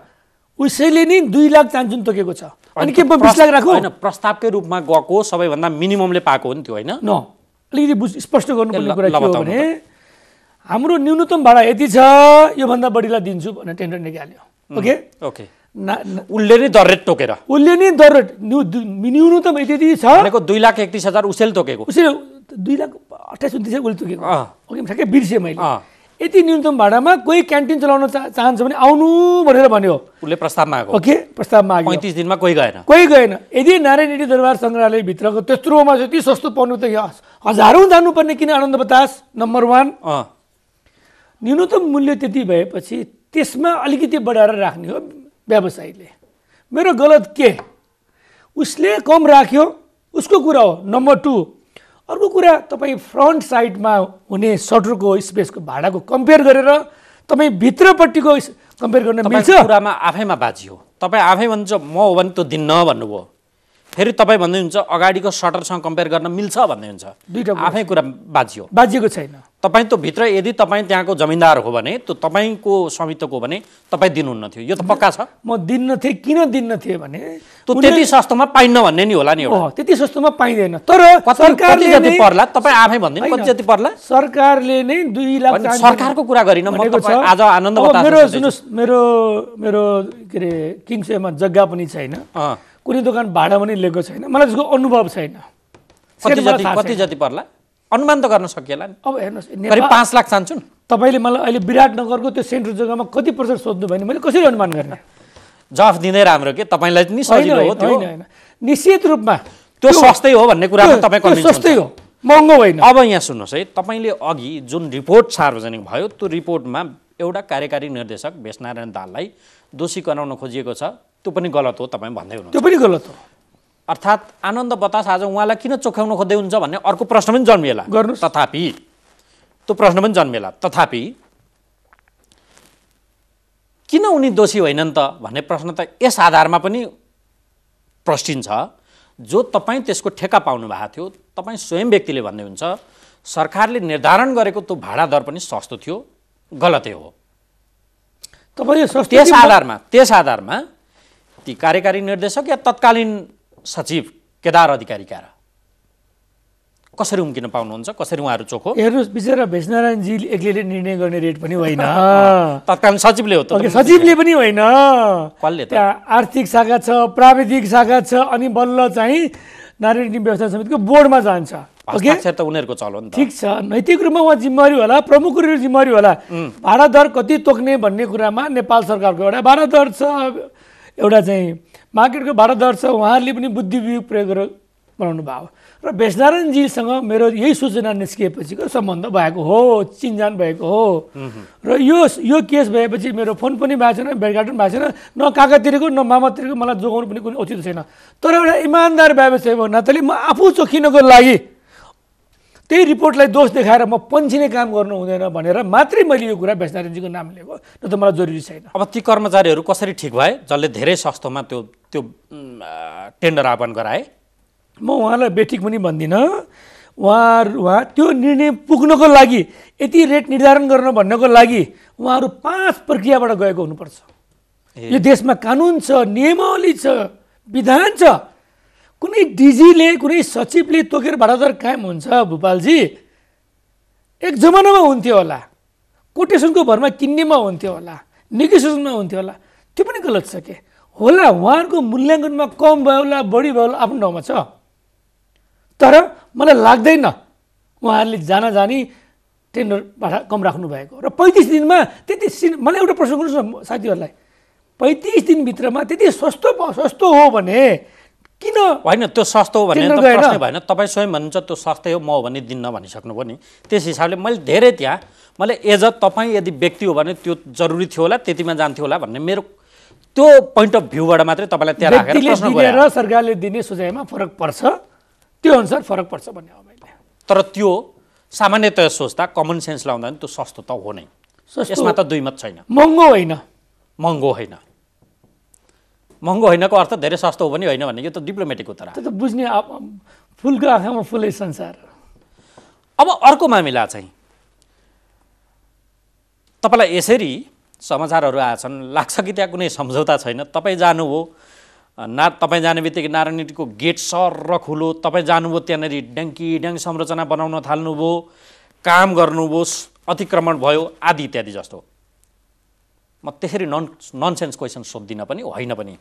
उसैले नै दुई लाख चान्चुन तोकेको छ अनि के बिस लाख राखौँ होइन प्रस्तावकै रूपमा गएको सबैभन्दा मिनिममले पाएको हो नि त्यो होइन न अलिकति बुझ स्पष्ट गर्नुपर्ने कुरा के हो भने हाम्रो न्यूनतम भाडा यति छ योभन्दा बढीलाई दिन्छु भनेर टेन्डर निकाल्यो ओके ओके उसले नै दर रेट तोकेर उसले नै दर रेट न्यूनतम यति यति छ दुई लाख एकतिस हजार उसैले तोकेको उसले दुई लाख अठाइस उन्तिस उसले तोकेको ओके ठ्याक्कै बिर्सेँ मैले यति न्यूनतम भाडामा कोही क्यान्टिन चलाउन चा चाहन्छ भने आउनु भनेर भन्यो उसले प्रस्तावमा आएको ओके प्रस्तावमा माग्यो पैँतिस दिनमा कोही गएन कोही गएन यदि नारायण रेड्डी दरबार सङ्ग्रहालयभित्रको त्यत्रोमा जति सस्तो पर्नु त हजारौँ जानुपर्ने किन आनन्द बतास नम्बर वान न्यूनतम मूल्य त्यति भएपछि त्यसमा अलिकति बढाएर राख्ने हो व्यवसायीले मेरो गलत के उसले कम राख्यो उसको कुरा हो नम्बर टू अर्को कुरा तपाईँ फ्रन्ट साइडमा हुने सटरको स्पेसको भाडाको कम्पेयर गरेर तपाईँ भित्रपट्टिको कम्पेयर गर्न मिल्छ कुरामा आफैमा बाजी हो तपाईँ आफै भन्छ म हो भने त्यो दिन्न नभन्नुभयो फेरि तपाईँ भन्दै हुन्छ अगाडिको सटरसँग कम्पेयर गर्न मिल्छ भन्दै हुन्छ आफै कुरा बाजियो बाजिएको छैन तपाईँ त भित्र यदि तपाईँ त्यहाँको जमिनदार हो भने त तपाईँको स्वामित्वको भने तपाईँ दिनुहुन्न थियो यो त पक्का छ म दिन्न थिएँ किन दिन्न थिएँ भने त्यति सस्तोमा पाइन्न भन्ने नि होला नि त्यति सस्तोमा पाइँदैन तर सरकारले जति पर्ला तपाईँ आफै भन्दैन कति जति पर्ला सरकारले नै दुई लाख सरकारको कुरा गरिन आज आनन्द मेरो सुन्नुहोस् मेरो मेरो के अरे किङ्सेमा जग्गा पनि छैन कुनै दोकान भाडा पनि लिएको छैन मलाई त्यसको अनुभव छैन कति जति पर्ला अनुमान त गर्न सकिएला नि अब हेर्नुहोस् पाँच लाख चाहन्छु तपाईँले मलाई अहिले विराटनगरको त्यो सेन्ट्रल जग्गामा कति पर्सेन्ट सोध्नु भयो भने मैले कसरी अनुमान गर्ने जवाफ दिँदै राम्रो के तपाईँलाई नि सजिलो हो त्यो होइन निश्चित रूपमा त्यो सस्तै हो भन्ने कुरा तपाईँको सस्तै हो महँगो होइन अब यहाँ सुन्नुहोस् है तपाईँले अघि जुन रिपोर्ट सार्वजनिक भयो त्यो रिपोर्टमा एउटा कार्यकारी निर्देशक भेषनारायण दाललाई दोषी गराउन खोजिएको छ त्यो पनि गलत हो तपाईँ भन्दै हुनुहुन्छ त्यो पनि गलत हो अर्थात् आनन्द बतास आज उहाँलाई किन चोख्याउन खोज्दै हुन्छ भन्ने अर्को प्रश्न पनि जन्मिएला गर्नु तथापि त्यो प्रश्न पनि जन्मिएला तथापि किन उनी दोषी होइनन् त भन्ने प्रश्न त यस आधारमा पनि प्रष्टिन्छ जो तपाईँ त्यसको ठेका पाउनु भएको थियो तपाईँ स्वयं व्यक्तिले भन्दै हुन्छ सरकारले निर्धारण गरेको त्यो भाडा दर पनि सस्तो थियो गलतै हो तपाईँ त्यस आधारमा त्यस आधारमा ती कार्यकारी निर्देशक या तत्कालीन सचिव केदार अधिकारीका र कसरी उम्किन पाउनुहुन्छ कसरी उहाँहरू चोखो हेर्नुहोस् विचरा भेषनारायणजी एक्लैले निर्णय गर्ने रेट पनि होइन तत्कालीन सचिवले हो त सचिवले पनि होइन कसले त्यहाँ आर्थिक शाखा छ प्राविधिक शाखा छ अनि बल्ल चाहिँ नारायण व्यवस्था समितिको बोर्डमा जान्छ त उनीहरूको चलो नि ठिक छ नैतिक रूपमा उहाँ जिम्मेवारी होला प्रमुख रूपले जिम्मेवारी होला भाडा दर कति तोक्ने भन्ने कुरामा नेपाल सरकारको एउटा भाडा दर छ एउटा चाहिँ मार्केटको भारतदर्श उहाँहरूले पनि विवेक प्रयोग गरेर बनाउनु भयो र भेषनारायणजीसँग मेरो यही सूचना निस्किएपछिको सम्बन्ध भएको हो चिनजान भएको हो र यो यो केस भएपछि मेरो फोन पनि भएको छैन भेटघाट पनि भएको छैन न काकातिरको न मामातिरको मलाई जोगाउनु पनि कुनै उचित छैन तर एउटा इमान्दार व्यवसाय हो नाताले म आफू चोखिनको लागि त्यही रिपोर्टलाई दोष देखाएर म पन्छिने काम गर्नु हुँदैन भनेर मात्रै मैले यो कुरा भेष्टारेजीको नाम लिएको न त मलाई जरुरी छैन अब ती कर्मचारीहरू कसरी ठिक भए जसले धेरै सस्तोमा त्यो त्यो टेन्डर आह्वान गराए म उहाँलाई बेठिक पनि भन्दिनँ उहाँहरू उहाँ त्यो निर्णय पुग्नको लागि यति रेट निर्धारण गर्न भन्नको लागि उहाँहरू पाँच प्रक्रियाबाट गएको हुनुपर्छ यो देशमा कानुन छ नियमावली छ विधान छ कुनै डिजीले कुनै सचिवले तोकेर भाडादर कायम हुन्छ भूपालजी एक जमानामा हुन्थ्यो होला कोटेसनको भरमा किन्नेमा हुन्थ्यो होला नेगोसिएसनमा हुन्थ्यो होला त्यो पनि गलत छ के होला उहाँहरूको मूल्याङ्कनमा कम भयो होला बढी भयो होला आफ्नो ठाउँमा छ तर मलाई लाग्दैन उहाँहरूले जान जानी टेन्डर भाडा कम राख्नु भएको र पैँतिस दिनमा त्यति मलाई एउटा प्रश्न गर्नुहोस् न साथीहरूलाई पैँतिस दिनभित्रमा त्यति सस्तो सस्तो हो भने किन होइन त्यो सस्तो हो भने त भएन तपाईँ स्वयं भन्नुहुन्छ त्यो सस्तै हो म हो भने दिन्न भनिसक्नुभयो नि त्यस हिसाबले मैले धेरै त्यहाँ मैले एज अ तपाईँ यदि व्यक्ति हो भने त्यो जरुरी थियो होला त्यतिमा जान्थ्यो होला भन्ने मेरो त्यो पोइन्ट अफ भ्यूबाट मात्रै तपाईँलाई त्यहाँ राखेर सरकारले दिने सुझाइमा फरक पर्छ त्यो अनुसार फरक पर्छ भन्ने हो मैले तर त्यो सामान्यतया सोच्दा कमन सेन्स लाउँदा पनि त्यो सस्तो त हो नै यसमा त दुई मत छैन महँगो होइन महँगो होइन महँगो होइनको अर्थ धेरै सस्तो हो पनि होइन भने यो त डिप्लोमेटिक उत्तर त्यो त बुझ्ने फुलको आँखामा फुलै संसार अब अर्को मामिला चाहिँ तपाईँलाई यसरी समाचारहरू आएछन् लाग्छ कि त्यहाँ कुनै सम्झौता छैन तपाईँ जानुभयो ना तपाईँ जाने बित्तिकै नारायणको गेट सर र खुलो तपाईँ जानुभयो त्यहाँनिर ड्याङ्की ड्याङ संरचना बनाउन थाल्नुभयो काम गर्नुभयो अतिक्रमण भयो आदि इत्यादि जस्तो म त्यसरी नन सेन्स क्वेसन सोद्दिनँ पनि होइन पनि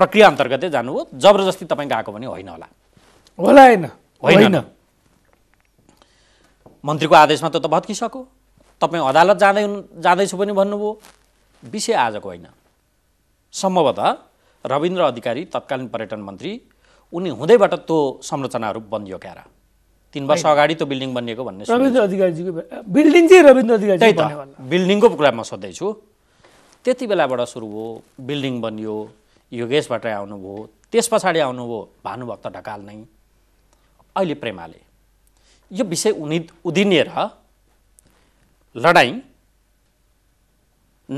प्रक्रिया अन्तर्गतै जानुभयो जबरजस्ती तपाईँ गएको पनि होइन होला होला होइन होइन मन्त्रीको आदेशमा त त भत्किसक्यो तपाईँ अदालत जाँदै जाँदैछु पनि भन्नुभयो विषय आजको होइन सम्भवतः रविन्द्र अधिकारी तत्कालीन पर्यटन मन्त्री उनी हुँदैबाट त्यो संरचनाहरू बनियो क्यार तिन वर्ष अगाडि त्यो बिल्डिङ बनिएको भन्ने रविन्द्र अधिकारीजीको बिल्डिङ चाहिँ रविन्द्र अधिकारी बिल्डिङको कुरा म सोध्दैछु त्यति बेलाबाट सुरु हो बिल्डिङ बनियो योगेश भट्टराई आउनुभयो त्यस पछाडि आउनुभयो भानुभक्त ढकाल नै अहिले प्रेमाले यो विषय उनी उदिनिएर लडाइँ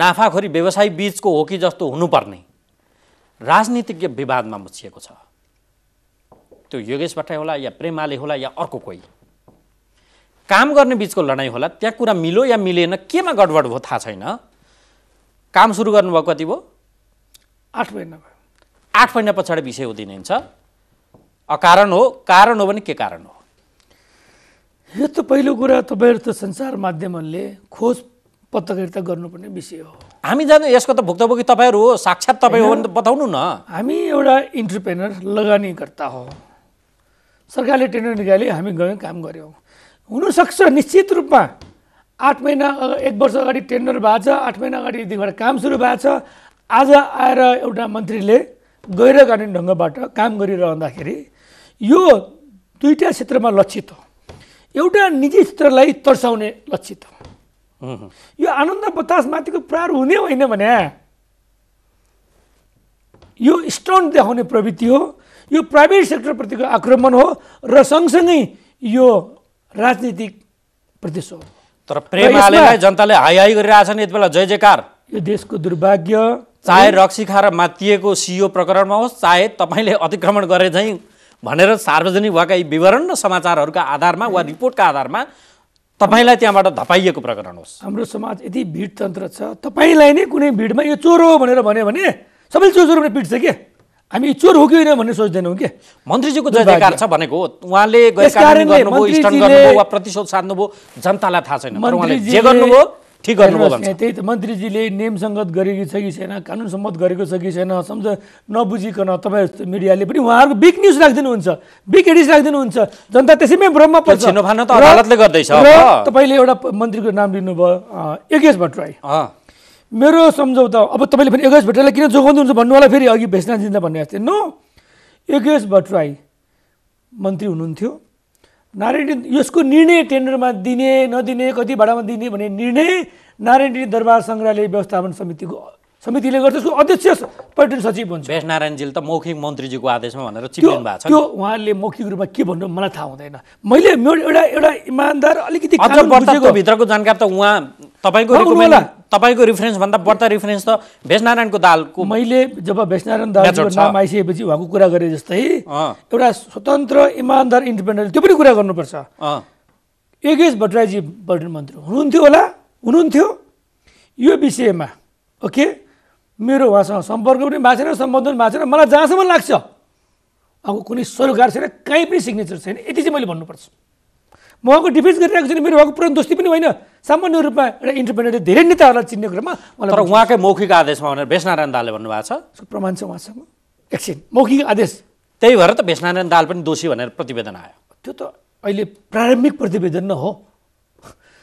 नाफाखोरी व्यवसाय बिचको हो कि जस्तो हुनुपर्ने राजनीतिज्ञ विवादमा मुछिएको छ त्यो योगेश भट्टराई होला या प्रेमाले होला या अर्को कोही काम गर्ने बिचको लडाइँ होला त्यहाँ कुरा मिलो या मिलेन केमा गडबड भयो थाहा छैन काम सुरु गर्नुभएको कति भयो आठ महिना भयो आठ महिना पछाडि विषय हुन्छ अकारण हो कारण हो भने के कारण हो यो त पहिलो कुरा तपाईँहरू त संसार माध्यमहरूले खोज पत्रकारिता गर्नुपर्ने विषय हो हामी जानु यसको त भुक्तभोगी तपाईँहरू हो साक्षात् तपाईँ हो भने त बताउनु न हामी एउटा इन्टरप्रेनर लगानीकर्ता हो सरकारले टेन्डर निकाल्यो हामी गयौँ काम गऱ्यौँ हुनसक्छ निश्चित रूपमा आठ महिना एक वर्ष अगाडि टेन्डर भएको छ आठ महिना अगाडि यतिबाट काम सुरु भएको छ आज आएर एउटा मन्त्रीले गैर ढङ्गबाट काम गरिरहँदाखेरि यो दुईवटा क्षेत्रमा लक्षित हो एउटा निजी क्षेत्रलाई तर्साउने लक्षित हो यो आनन्द माथिको प्रहार हुने होइन भने यो स्टन्ट देखाउने प्रवृत्ति हो यो प्राइभेट सेक्टरप्रतिको आक्रमण हो र सँगसँगै यो राजनीतिक प्रदेश हो तर प्रेमाले जनताले हाई हाई गरिरहेछन् यति बेला जय जयकार यो देशको दुर्भाग्य चाहे रक्सी खाएर मातिएको सिओ प्रकरणमा होस् चाहे तपाईँले अतिक्रमण गरे झैँ भनेर सार्वजनिक उहाँका यी विवरण र समाचारहरूका आधारमा वा रिपोर्टका आधारमा तपाईँलाई त्यहाँबाट धपाइएको प्रकरण होस् हाम्रो समाज यति भिडतन्त्र छ तपाईँलाई नै कुनै भिडमा यो चोर हो भनेर भन्यो भने सबैले चोर चोर पिट्छ के हामी चोर हो कि होइन भन्ने सोच्दैनौँ कि मन्त्रीजीको जयकार छ भनेको उहाँले वा प्रतिशोध साध्नुभयो जनतालाई थाहा छैन जे गर्नुभयो ठिक गर्नु त्यही त मन्त्रीजीले नियमसङ्गत गरेकी छ कि छैन कानुन सम्मत गरेको छ कि छैन सम्झ नबुझिकन तपाईँ मिडियाले पनि उहाँहरूको बिग न्युज राखिदिनुहुन्छ बिग एडिस राखिदिनुहुन्छ जनता त्यसैमै भ्रममा पर्छ गर्दैछ तपाईँले एउटा मन्त्रीको नाम लिनुभयो योगेश भट्टराई मेरो सम्झौता अब तपाईँले पनि योगेश भट्टराईलाई किन जोगाउनुहुन्छ भन्नु होला फेरि अघि भेषनाथजीलाई भन्ने जस्तै नो योगेश भट्टराई मन्त्री हुनुहुन्थ्यो नारायणी यसको निर्णय टेन्डरमा दिने नदिने कति भाडामा दिने भन्ने निर्णय नारायणी दरबार सङ्ग्रहालय व्यवस्थापन समितिको समितिले गर्छ उसको अध्यक्ष पर्यटन सचिव हुन्छ भेष नारायणजीले त मौखिक मन्त्रीजीको आदेशमा भनेर चिप्नु भएको छ त्यो उहाँले मौखिक रूपमा के भन्नु मलाई थाहा हुँदैन मैले मेरो एउटा एउटा इमान्दार अलिकति भित्रको जानकारी त उहाँ तपाईँको तपाईँको भन्दा बढ्ता रिफरेन्स त भेषनारायणको दालको मैले जब भेषनारायण दालको नाम आइसकेपछि उहाँको कुरा गरेँ जस्तै एउटा स्वतन्त्र इमान्दार इन्डिपेन्डेन्ट त्यो पनि कुरा गर्नुपर्छ योगेश भट्टराईजी पर्यटन मन्त्री हुनुहुन्थ्यो होला हुनुहुन्थ्यो यो विषयमा ओके मेरो उहाँसँग सम्पर्क पनि भएको छैन पनि भएको छैन मलाई जहाँसम्म लाग्छ अब कुनै सरोकार छैन कहीँ पनि सिग्नेचर छैन यति चाहिँ मैले भन्नुपर्छ म उहाँको डिफेन्स गरिरहेको छु मेरो उहाँको पुरानो दोस्ती पनि होइन सामान्य रूपमा एउटा इन्टरप्रेनरले धेरै नेताहरूलाई चिन्ने कुरामा तर उहाँकै मौखिक आदेशमा भनेर भेषनारायण दालले भन्नुभएको छ प्रमाण छ उहाँसँग एकछिन मौखिक आदेश त्यही भएर त भेषनारायण दाल पनि दोषी भनेर प्रतिवेदन आयो त्यो त अहिले प्रारम्भिक प्रतिवेदन न हो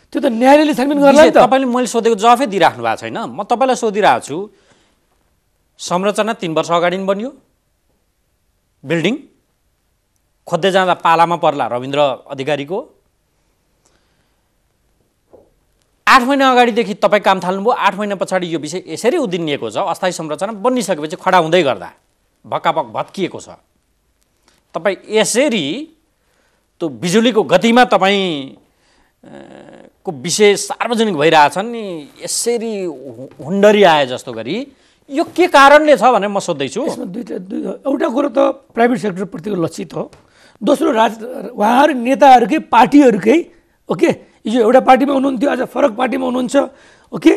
त्यो त न्यायालयले छानबिन गर्ला तपाईँले मैले सोधेको जवाफै दिइराख्नु भएको छैन म तपाईँलाई सोधिरहेको छु संरचना तिन वर्ष अगाडि पनि बनियो बिल्डिङ खोज्दै जाँदा पालामा पर्ला रविन्द्र अधिकारीको आठ महिना अगाडिदेखि तपाईँ काम थाल्नुभयो आठ महिना पछाडि यो विषय यसरी उदिनिएको छ अस्थायी संरचना बनिसकेपछि खडा हुँदै गर्दा भक्काभक भत्किएको छ तपाईँ यसरी त्यो बिजुलीको गतिमा तपाईँ को विषय सार्वजनिक भइरहेछन् नि यसरी हुन्डरी आए जस्तो गरी यो के कारणले छ भनेर म सोध्दैछु दुईवटा एउटा कुरो त प्राइभेट सेक्टरप्रतिको लक्षित हो दोस्रो राज उहाँहरू नेताहरूकै पार्टीहरूकै ओके हिजो एउटा पार्टीमा हुनुहुन्थ्यो आज फरक पार्टीमा हुनुहुन्छ ओके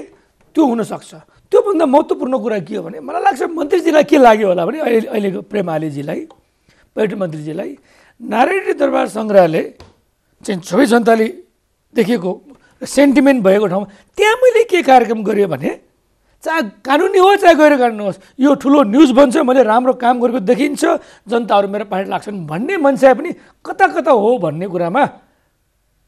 त्यो हुनसक्छ त्योभन्दा महत्त्वपूर्ण कुरा के हो भने मलाई लाग्छ मन्त्रीजीलाई के लाग्यो होला भने अहिले अहिलेको प्रेम प्रेमालीजीलाई पर्यटन मन्त्रीजीलाई नारायणी दरबार सङ्ग्रहालय चाहिँ सबै जनताले देखेको सेन्टिमेन्ट भएको ठाउँमा त्यहाँ मैले के कार्यक्रम गरेँ भने चाहे कानुनी होस् चाहे गएर कानुनी होस् यो ठुलो न्युज बन्छ मैले राम्रो काम गरेको देखिन्छ जनताहरू मेरो पार्टी लाग्छन् भन्ने मान्छे पनि कता कता हो भन्ने कुरामा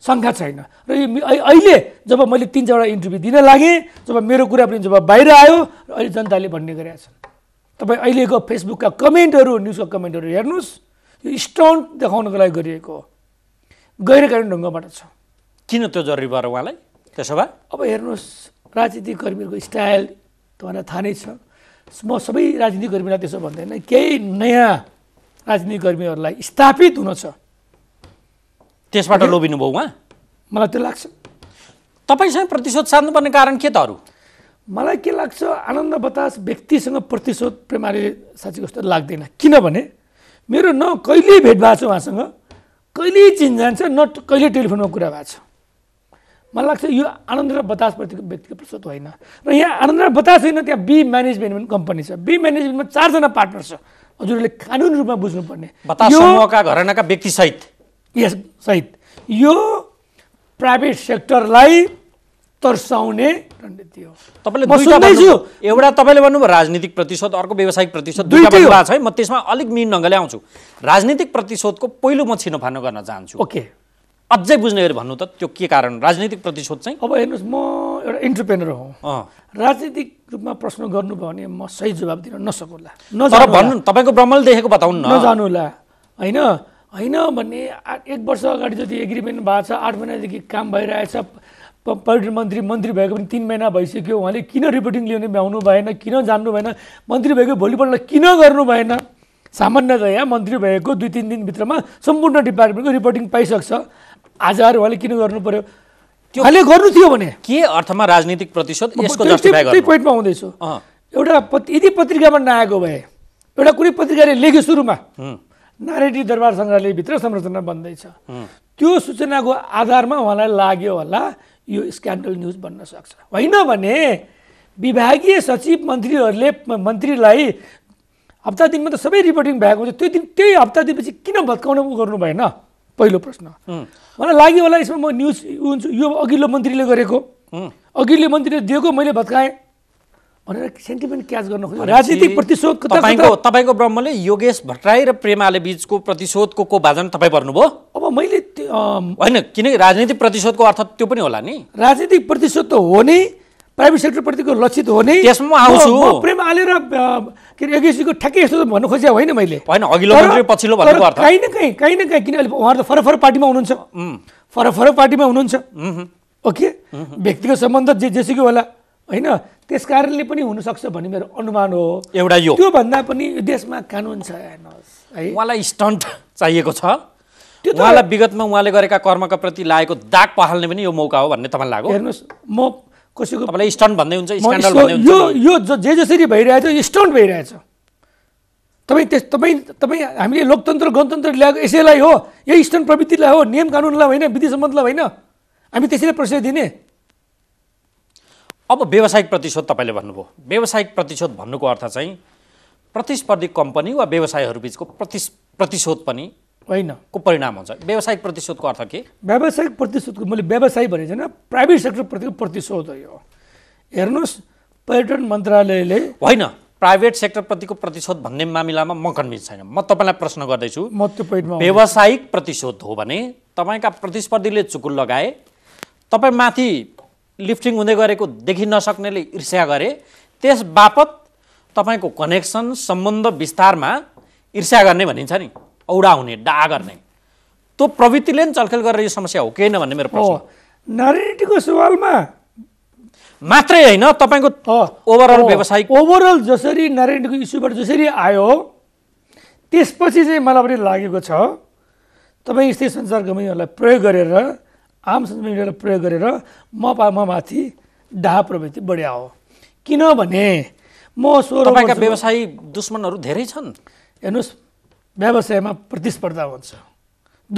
शङ्का छैन र यो अहिले जब मैले तिन चारवटा इन्टरभ्यू दिन लागेँ जब मेरो कुरा पनि जब बाहिर आयो र अहिले जनताले भन्ने गरेका छन् तपाईँ अहिलेको फेसबुकका कमेन्टहरू न्युजका कमेन्टहरू हेर्नुहोस् यो स्टन्ट देखाउनको लागि गरिएको हो गैर कारण ढङ्गबाट छ किन त्यो जरुरी भयो उहाँलाई त्यसो भए अब हेर्नुहोस् राजनीतिक कर्मीहरूको स्टाइल तपाईँलाई थाहा नै छ म सबै राजनीतिक कर्मीलाई त्यसो भन्दैन केही नयाँ राजनीतिक कर्मीहरूलाई स्थापित हुन छ त्यसबाट लोभिनु भयो उहाँ मलाई त्यो लाग्छ तपाईँसँग प्रतिशोध सार्नुपर्ने कारण के त अरू मलाई के लाग्छ आनन्द बतास व्यक्तिसँग प्रतिशोध प्रेमाले साँच्ची जस्तो लाग्दैन किनभने मेरो न कहिल्यै भेट भएको छ उहाँसँग कहिले जान्छ न कहिले टेलिफोनमा कुरा भएको छ मलाई लाग्छ यो आनन्द र बतासप्रतिको व्यक्तिको प्रतिशोध होइन र यहाँ आनन्द र बतास होइन त्यहाँ बी म्यानेजमेन्ट कम्पनी छ बी म्यानेजमेन्टमा चारजना पार्टनर छ हजुरहरूले कानुन रूपमा बुझ्नुपर्ने घरनाका व्यक्तिसहित यससहित यो प्राइभेट सेक्टरलाई तर्साउने रणनीति हो तपाईँले एउटा तपाईँले भन्नुभयो राजनीतिक प्रतिशोध अर्को व्यावसायिक प्रतिशोध दुईवटा कुरा छ है म त्यसमा अलिक मिन ढङ्गले आउँछु राजनीतिक प्रतिशोधको पहिलो म छिनोफानो गर्न चाहन्छु ओके अझै बुझ्ने गरी भन्नु त त्यो के कारण राजनीतिक प्रतिशोध चाहिँ अब हेर्नुहोस् म एउटा इन्टरप्रेनर हो राजनीतिक रूपमा प्रश्न गर्नुभयो भने म सही जवाब दिन नसकुला नजानु भन्नु तपाईँको ब्रह्मले देखेको बताउनु नजानु होला होइन होइन भन्ने एक वर्ष अगाडि जति एग्रिमेन्ट भएको छ आठ महिनादेखि काम भइरहेछ पर्यटन मन्त्री मन्त्री भएको पनि तिन महिना भइसक्यो उहाँले किन रिपोर्टिङ ल्याउने भ्याउनु भएन किन जान्नु भएन मन्त्री भएको भोलिपल्ट किन गर्नु भएन सामान्यतया मन्त्री भएको दुई तिन दिनभित्रमा सम्पूर्ण डिपार्टमेन्टको रिपोर्टिङ पाइसक्छ आज आएर उहाँले किन गर्नु पर्यो त्यो उहाँले गर्नु थियो भने के अर्थमा राजनीतिक प्रतिशत यसको पोइन्टमा आउँदैछु एउटा यदि पत्रिकामा नआएको भए एउटा कुनै पत्रिकाले लेख्यो सुरुमा नारेटी दरबार सङ्ग्रहालयभित्र संरचना बन्दैछ त्यो सूचनाको आधारमा उहाँलाई लाग्यो होला यो स्क्यान्डल न्युज बन्न सक्छ होइन भने विभागीय सचिव मन्त्रीहरूले मन्त्रीलाई हप्ता दिनमा त सबै रिपोर्टिङ भएको हुन्छ त्यो दिन त्यही हप्ता दिनपछि किन भत्काउनु गर्नु भएन पहिलो प्रश्न मलाई लाग्यो होला यसमा म न्युज यो अघिल्लो मन्त्रीले गरेको अघिल्लो मन्त्रीले दिएको मैले भत्काएँ भनेर सेन्टिमेन्ट क्याच गर्न खोज्यो राजनीतिक प्रतिशोध तपाईँको तपाईँको ब्रह्मले योगेश भट्टराई र प्रेमाले बिचको प्रतिशोधको को भाजन तपाईँ पर्नुभयो अब मैले होइन किनकि राजनीतिक प्रतिशोधको अर्थ त्यो पनि होला नि राजनीतिक प्रतिशोध त हो नि प्राइभेट सेक्टरप्रतिको लक्षित हो नि त्यसमा आउँछु प्रेम आले र के अरे योगेशजीको ठ्याक्कै यस्तो त भन्नु होइन मैले होइन अघिल्लो पछिल्लो भन्नु काहीँ न काहीँ काहीँ न काहीँ किन अहिले उहाँहरू त फरक फरक पार्टीमा हुनुहुन्छ फरक फरक पार्टीमा हुनुहुन्छ ओके व्यक्तिगत सम्बन्ध जे जेसुकै होला होइन त्यस कारणले पनि हुनसक्छ भन्ने मेरो अनुमान हो एउटा यो त्योभन्दा पनि यो देशमा कानुन छ हेर्नुहोस् है उहाँलाई स्टन्ट चाहिएको छ त्यो उहाँलाई विगतमा उहाँले गरेका कर्मका प्रति लागेको दाग पहाल्ने पनि यो मौका हो भन्ने तपाईँलाई लाग्यो हेर्नुहोस् म कसैको तपाईँलाई स्टन्ट भन्दै हुन्छ यो यो जे जसरी भइरहेछ स्टन्ट भइरहेछ तपाईँ त्यस तपाईँ तपाईँ हामीले लोकतन्त्र गणतन्त्र ल्याएको यसैलाई हो यही स्टन्ट प्रवृत्तिलाई हो नियम कानुनलाई होइन विधि सम्बन्धलाई होइन हामी त्यसैले प्रश्न दिने अब व्यावसायिक प्रतिशोध तपाईँले भन्नुभयो व्यावसायिक प्रतिशोध भन्नुको अर्थ चाहिँ प्रतिस्पर्धी कम्पनी वा व्यवसायहरूबिचको प्रति प्रतिशोध पनि होइन को परिणाम हुन्छ व्यावसायिक प्रतिशोधको अर्थ के व्यावसायिक प्रतिशोधको मैले व्यवसाय भनेको छैन प्राइभेट सेक्टरप्रतिको प्रतिशोध हो यो हेर्नुहोस् पर्यटन मन्त्रालयले होइन प्राइभेट सेक्टरप्रतिको प्रतिशोध भन्ने मामिलामा म कन्भिन्स छैन म तपाईँलाई प्रश्न गर्दैछु म त्यो पोइन्टमा व्यावसायिक प्रतिशोध हो भने तपाईँका प्रतिस्पर्धीले चुकुल लगाए तपाईँ माथि लिफ्टिङ हुँदै गरेको देखिन नसक्नेले ईर्ष्या गरे त्यस बापत तपाईँको कनेक्सन सम्बन्ध विस्तारमा ईर्ष्या गर्ने भनिन्छ नि औडा हुने डा गर्ने त्यो प्रवृत्तिले नि चलखेल गरेर यो समस्या हो कि भन्ने मेरो प्रश्न नारीको सवालमा मात्रै होइन तपाईँको ओभरअल व्यवसायिक ओभरअल जसरी नारायणको इस्युबाट जसरी आयो त्यसपछि चाहिँ मलाई पनि लागेको छ तपाईँ यस्तै सञ्चार गमीहरूलाई प्रयोग गरेर आमसञ्जाल मिडियालाई प्रयोग गरेर म म माथि डाह प्रवृत्ति बढ्या हो किनभने म सोह्र व्यवसायी दुश्मनहरू धेरै छन् हेर्नुहोस् व्यवसायमा प्रतिस्पर्धा हुन्छ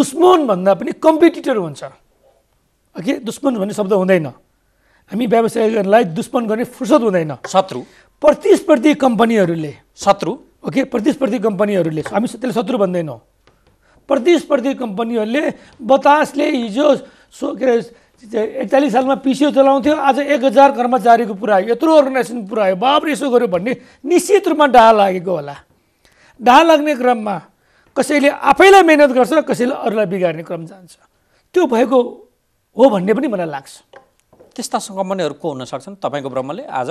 दुश्मन भन्दा पनि कम्पिटिटर हुन्छ ओके दुश्मन भन्ने शब्द हुँदैन हामी व्यवसायीहरूलाई दुश्मन गर्ने फुर्सद हुँदैन शत्रु प्रतिस्पर्धी कम्पनीहरूले शत्रु ओके प्रतिस्पर्धी कम्पनीहरूले हामी त्यसले शत्रु भन्दैनौँ प्रतिस्पर्धी कम्पनीहरूले बतासले हिजो सो के अरे एकचालिस सालमा पिसिओ चलाउँथ्यो आज एक हजार कर्मचारीको पुऱ्यायो यत्रो अर्गनाइजेसन पुऱ्यायो बाबर यसो गऱ्यो भन्ने निश्चित रूपमा डाह लागेको होला डाह लाग्ने क्रममा कसैले आफैलाई मिहिनेत गर्छ कसैले अरूलाई बिगार्ने क्रम जान्छ त्यो भएको हो भन्ने पनि मलाई लाग्छ त्यस्ता सङ्क्रमणहरू को हुन सक्छन् तपाईँको भ्रमले आज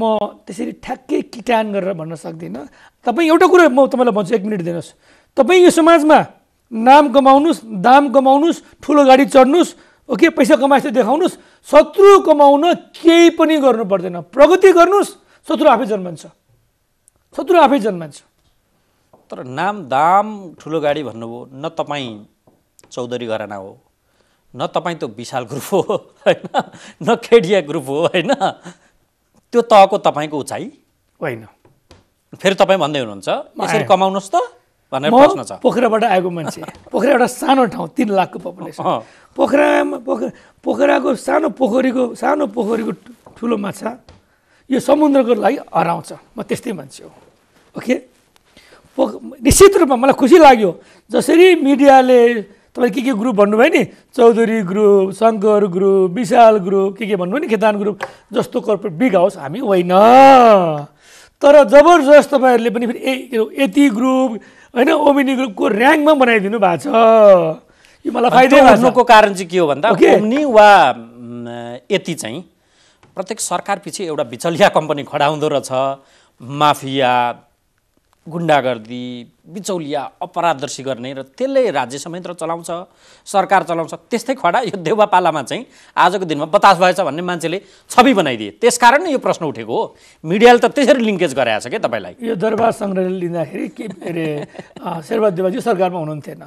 म त्यसरी ठ्याक्कै किटान गरेर भन्न सक्दिनँ तपाईँ एउटा कुरो म तपाईँलाई भन्छु एक मिनट दिनुहोस् तपाईँ यो समाजमा नाम कमाउनुहोस् दाम कमाउनुहोस् ठुलो गाडी चढ्नुहोस् ओके पैसा कमाएछ देखाउनुहोस् शत्रु कमाउन केही पनि गर्नु पर्दैन प्रगति गर्नुहोस् शत्रु आफै जन्मन्छ शत्रु आफै जन्मन्छ तर नाम दाम ठुलो गाडी भन्नुभयो न तपाईँ चौधरी घराना हो न तपाईँ त्यो विशाल ग्रुप हो होइन न खेडिया ग्रुप हो होइन त्यो तहको तपाईँको उचाइ होइन फेरि तपाईँ भन्दै हुनुहुन्छ यसरी कमाउनुहोस् त पोखराबाट आएको मान्छे पोखरा एउटा सानो ठाउँ तिन लाखको पपुलेसन पोखरामा पोखरा पोखराको सानो पोखरीको सानो पोखरीको ठुलो माछा यो समुद्रको लागि हराउँछ म त्यस्तै मान्छे हो ओके पो निश्चित रूपमा मलाई खुसी लाग्यो जसरी मिडियाले तपाईँ के के ग्रुप भन्नुभयो नि Chaudhary group Shankar group Vishal group के के भन्नुभयो नि खेतान ग्रुप जस्तो कर्पोरेट बिग हाउस हामी होइन तर जबरजस्त तपाईँहरूले पनि फेरि ए यति ग्रुप होइन ओमिनी ग्रुपको ऱ्याङ्कमा बनाइदिनु भएको छ यो मलाई फाइदा हुनुको कारण चाहिँ के हो भन्दा ओम्नी वा यति चाहिँ प्रत्येक सरकार पछि एउटा बिचलिया कम्पनी खडा हुँदो रहेछ माफिया गुन्डागर्दी बिचौलिया अपराधदर्शी गर्ने र त्यसले राज्य संयन्त्र चलाउँछ सरकार चलाउँछ त्यस्तै खडा यो देउवा चाहिँ आजको दिनमा बतास भएछ भन्ने मान्छेले छवि बनाइदिए त्यसकारण नै यो प्रश्न उठेको हो मिडियाले त त्यसरी लिङ्केज गराएको छ क्या तपाईँलाई यो दरबार सङ्ग्रह लिँदाखेरि के अरे शेरबहादेवाजी सरकारमा हुनुहुन्थेन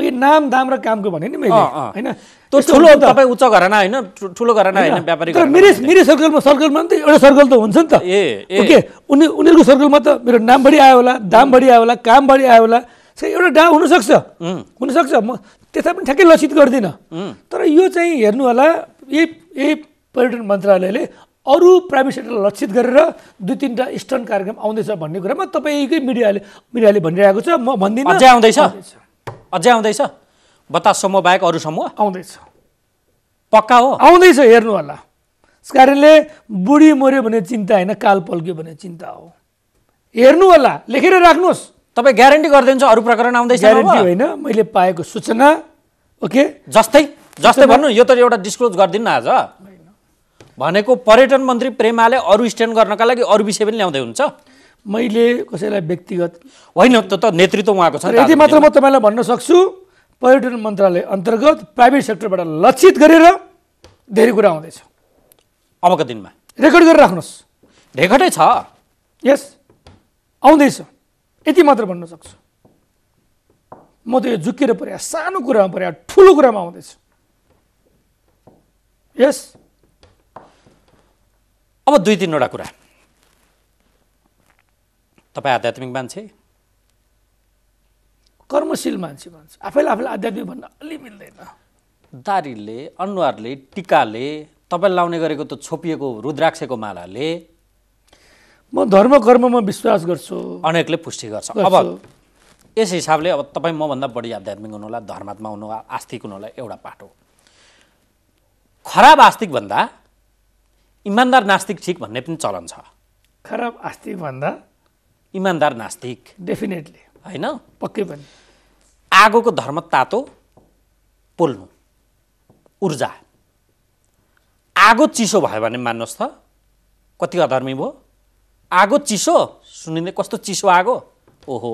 अघि नाम दाम र कामको भने नि मैले होइन ठुलो तपाईँ उच्च घरना होइन ठुलो घरना होइन व्यापारी मेरो मेरो सर्कलमा सर्कलमा त एउटा सर्कल त हुन्छ नि त ए ओके उनीहरूको सर्कलमा त मेरो नाम बढी आयो होला दाम बढी आयो होला काम कसरी आयो होला एउटा डा हुनसक्छ हुनसक्छ म त्यता पनि ठ्याक्कै लक्षित गर्दिनँ तर यो चाहिँ हेर्नु होला यही यही पर्यटन मन्त्रालयले अरू प्राइभेट सेक्टर लक्षित गरेर दुई तिनवटा स्टर्न कार्यक्रम आउँदैछ भन्ने कुरामा तपाईँकै मिडियाले मिडियाले भनिरहेको छ म भन्दिनँ अझै आउँदैछ अझै आउँदैछ बतास समूह बाहेक अरू समूह आउँदैछ पक्का हो आउँदैछ हेर्नु होला त्यस कारणले बुढी मऱ्यो भने चिन्ता होइन काल पल्क्यो भने चिन्ता हो हेर्नु होला लेखेर राख्नुहोस् तपाईँ ग्यारेन्टी गरिदिन्छ अरू प्रकरण आउँदैछ ग्यारेन्टी होइन मैले पाएको सूचना ओके जस्तै जस्तै भन्नु यो त एउटा डिस्क्लोज गरिदिनु आज भनेको पर्यटन मन्त्री प्रेमाले अरू स्ट्यान्ड गर्नका लागि अरू विषय पनि ल्याउँदै हुन्छ मैले कसैलाई व्यक्तिगत होइन त त नेतृत्व उहाँको छ यति मात्र म तपाईँलाई भन्न सक्छु पर्यटन मन्त्रालय अन्तर्गत प्राइभेट सेक्टरबाट लक्षित गरेर धेरै कुरा आउँदैछ अबको दिनमा रेकर्ड गरेर राख्नुहोस् रेकर्डै छ यस आउँदैछ यति मात्र भन्न सक्छु म त यो झुक्किएर पर्या सानो कुरामा पर्या ठुलो कुरामा आउँदैछु यस अब दुई तिनवटा कुरा तपाईँ आध्यात्मिक मान्छे कर्मशील मान्छे भन्छ आफैले आफैले आध्यात्मिक भन्न अलि मिल्दैन दारीले अनुहारले टिकाले तपाईँले लाउने गरेको त छोपिएको रुद्राक्षको मालाले म धर्म कर्ममा विश्वास गर्छु अनेकले पुष्टि गर्छ अब यस हिसाबले अब तपाईँ मभन्दा बढी आध्यात्मिक हुनुहोला धर्मात्मा हुनु आस्तिक हुनुहोला एउटा पाठ हो खराब आस्तिक भन्दा इमान्दार नास्तिक ठिक भन्ने पनि चलन छ खराब आस्तिक भन्दा इमान्दार नास्तिक डेफिनेटली होइन पक्कै पनि आगोको धर्म तातो पोल्नु ऊर्जा आगो चिसो भयो भने मान्नुहोस् त कति अधर्मी भयो आगो चिसो सुनिँदै कस्तो चिसो आगो ओहो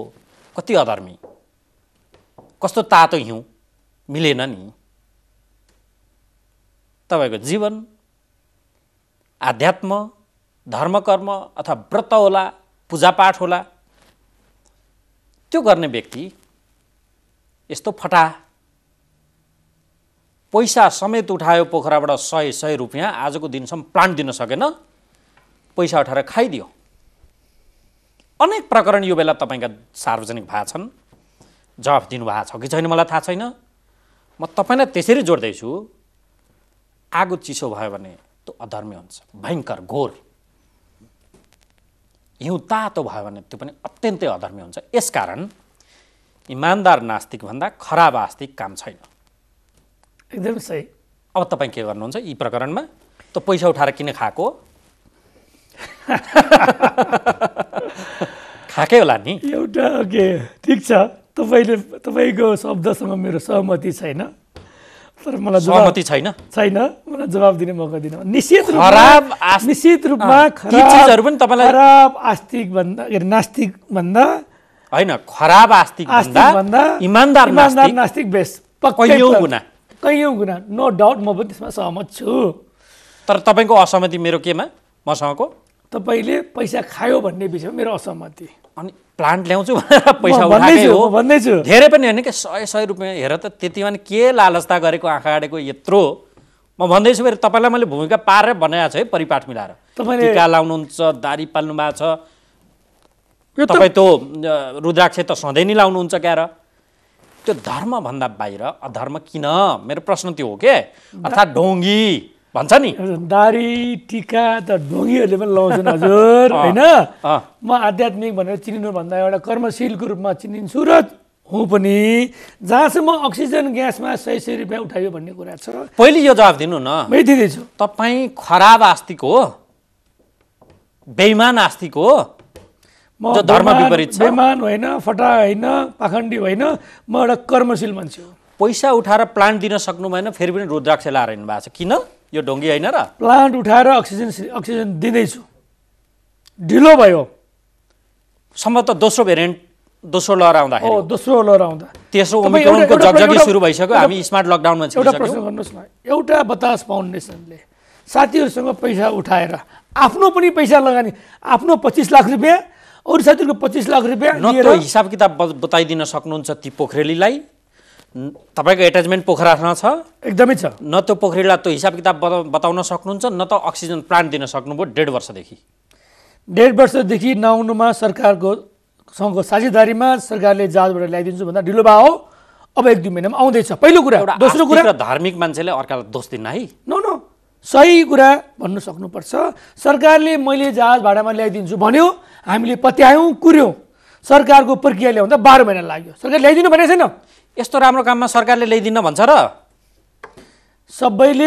कति अधर्मी कस्तो तातो हिउँ मिलेन नि तपाईँको जीवन आध्यात्म कर्म अथवा व्रत होला पूजापाठ होला त्यो गर्ने व्यक्ति यस्तो फटा पैसा समेत उठायो पोखराबाट सय सय रुपियाँ आजको दिनसम्म प्लान्ट दिन सकेन पैसा उठाएर खाइदियो अनेक प्रकरण यो बेला तपाईँका सार्वजनिक भएको छन् जवाफ दिनुभएको छ कि छैन मलाई थाहा छैन म तपाईँलाई त्यसरी जोड्दैछु आगो चिसो भयो भने त्यो अधर्मी हुन्छ भयङ्कर घोर हिउँ तातो भयो भने त्यो पनि अत्यन्तै अधर्मी हुन्छ यसकारण इमान्दार नास्तिकभन्दा खराब आस्तिक काम छैन एकदम सही अब तपाईँ के गर्नुहुन्छ यी प्रकरणमा त्यो पैसा उठाएर किन खाएको खाएकै होला नि एउटा ओके ठिक छ तपाईँले तपाईँको शब्दसँग मेरो सहमति छैन तर मलाई सहमति छैन छैन मलाई जवाब दिने मौका दिन निश्चित खराब निश्चित रूपमा खराब पनि तपाईँलाई खराब आस्तिक भन्दा के अरे नास्तिक भन्दा होइन खराब आस्तिक भन्दा इमान्दार इमान्दार नास्तिक बेस कैयौँ गुना कैयौँ गुना नो डाउट म पनि त्यसमा सहमत छु तर तपाईँको असहमति मेरो केमा मसँगको तपाईँले पैसा खायो भन्ने विषयमा मेरो असहमति अनि प्लान्ट ल्याउँछु भनेर पैसा भन्दैछु भन्दैछु धेरै पनि होइन कि सय सय रुपियाँ हेर त त्यतिमा नि के लालचता गरेको आँखा आडेको यत्रो म भन्दैछु फेरि तपाईँलाई मैले भूमिका पारेर बनाएको छु है परिपाठ मिलाएर तपाईँले टिका लाउनुहुन्छ दारी पाल्नु भएको छ तपाईँ त्यो रुद्राक्ष त सधैँ नै लाउनुहुन्छ क्यार त्यो धर्मभन्दा बाहिर अधर्म किन मेरो प्रश्न त्यो हो के अर्थात् ढोङ्गी भन्छ नि दारी टिका त ढोङ्गीहरूले पनि लगाउँछन् हजुर होइन म आध्यात्मिक भनेर चिनिनुभन्दा एउटा कर्मशीलको रूपमा चिनिन्छु र हुँ पनि जहाँसम्म अक्सिजन ग्यासमा सय सय रुपियाँ उठायो भन्ने कुरा छ पहिले यो जवाब दिनु न मै दिँदैछु तपाईँ खराब आस्तिक हो बेइमान आस्तिक हो म धर्म विपरीत छ बेमान होइन फटा होइन पाखण्डी होइन म एउटा कर्मशील मान्छे हो पैसा उठाएर प्लान्ट दिन सक्नु भएन फेरि पनि रुद्राक्ष लाएर हिँड्नु भएको छ किन यो ढोङ्गी होइन र प्लान्ट उठाएर अक्सिजन अक्सिजन दिँदैछु ढिलो भयो त दोस्रो भेरिएन्ट दोस्रो लहर आउँदाखेरि दोस्रो लहर आउँदा तेस्रो ओमिक्रोनको जगजगी सुरु भइसक्यो हामी स्मार्ट लकडाउनमा एउटा प्रश्न गर्नुहोस् न एउटा बतास फाउन्डेसनले साथीहरूसँग पैसा उठाएर आफ्नो पनि पैसा लगानी आफ्नो पच्चिस लाख रुपियाँ अरू साथीहरूको पच्चिस लाख रुपियाँ हिसाब किताब बताइदिन सक्नुहुन्छ ती पोखरेलीलाई तपाईँको एट्याचमेन्ट पोखरामा छ एकदमै छ न त्यो पोखरीलाई त्यो हिसाब किताब बताउन सक्नुहुन्छ न त अक्सिजन प्लान्ट दिन सक्नुभयो डेढ वर्षदेखि डेढ वर्षदेखि नआउनुमा सरकारको सँगको साझेदारीमा सरकारले जहाजबाट ल्याइदिन्छु भन्दा ढिलो भयो अब एक दुई महिनामा आउँदैछ पहिलो कुरा दोस्रो कुरा धार्मिक मान्छेले अर्कालाई दोष दिन्न है नो नो सही कुरा भन्नु सक्नुपर्छ सरकारले मैले जहाज भाडामा ल्याइदिन्छु भन्यो हामीले पत्यायौँ कुर्यौँ सरकारको प्रक्रिया ल्याउँदा बाह्र महिना लाग्यो सरकार ल्याइदिनु भनेको छैन यस्तो राम्रो काममा सरकारले ल्याइदिन्न भन्छ र सबैले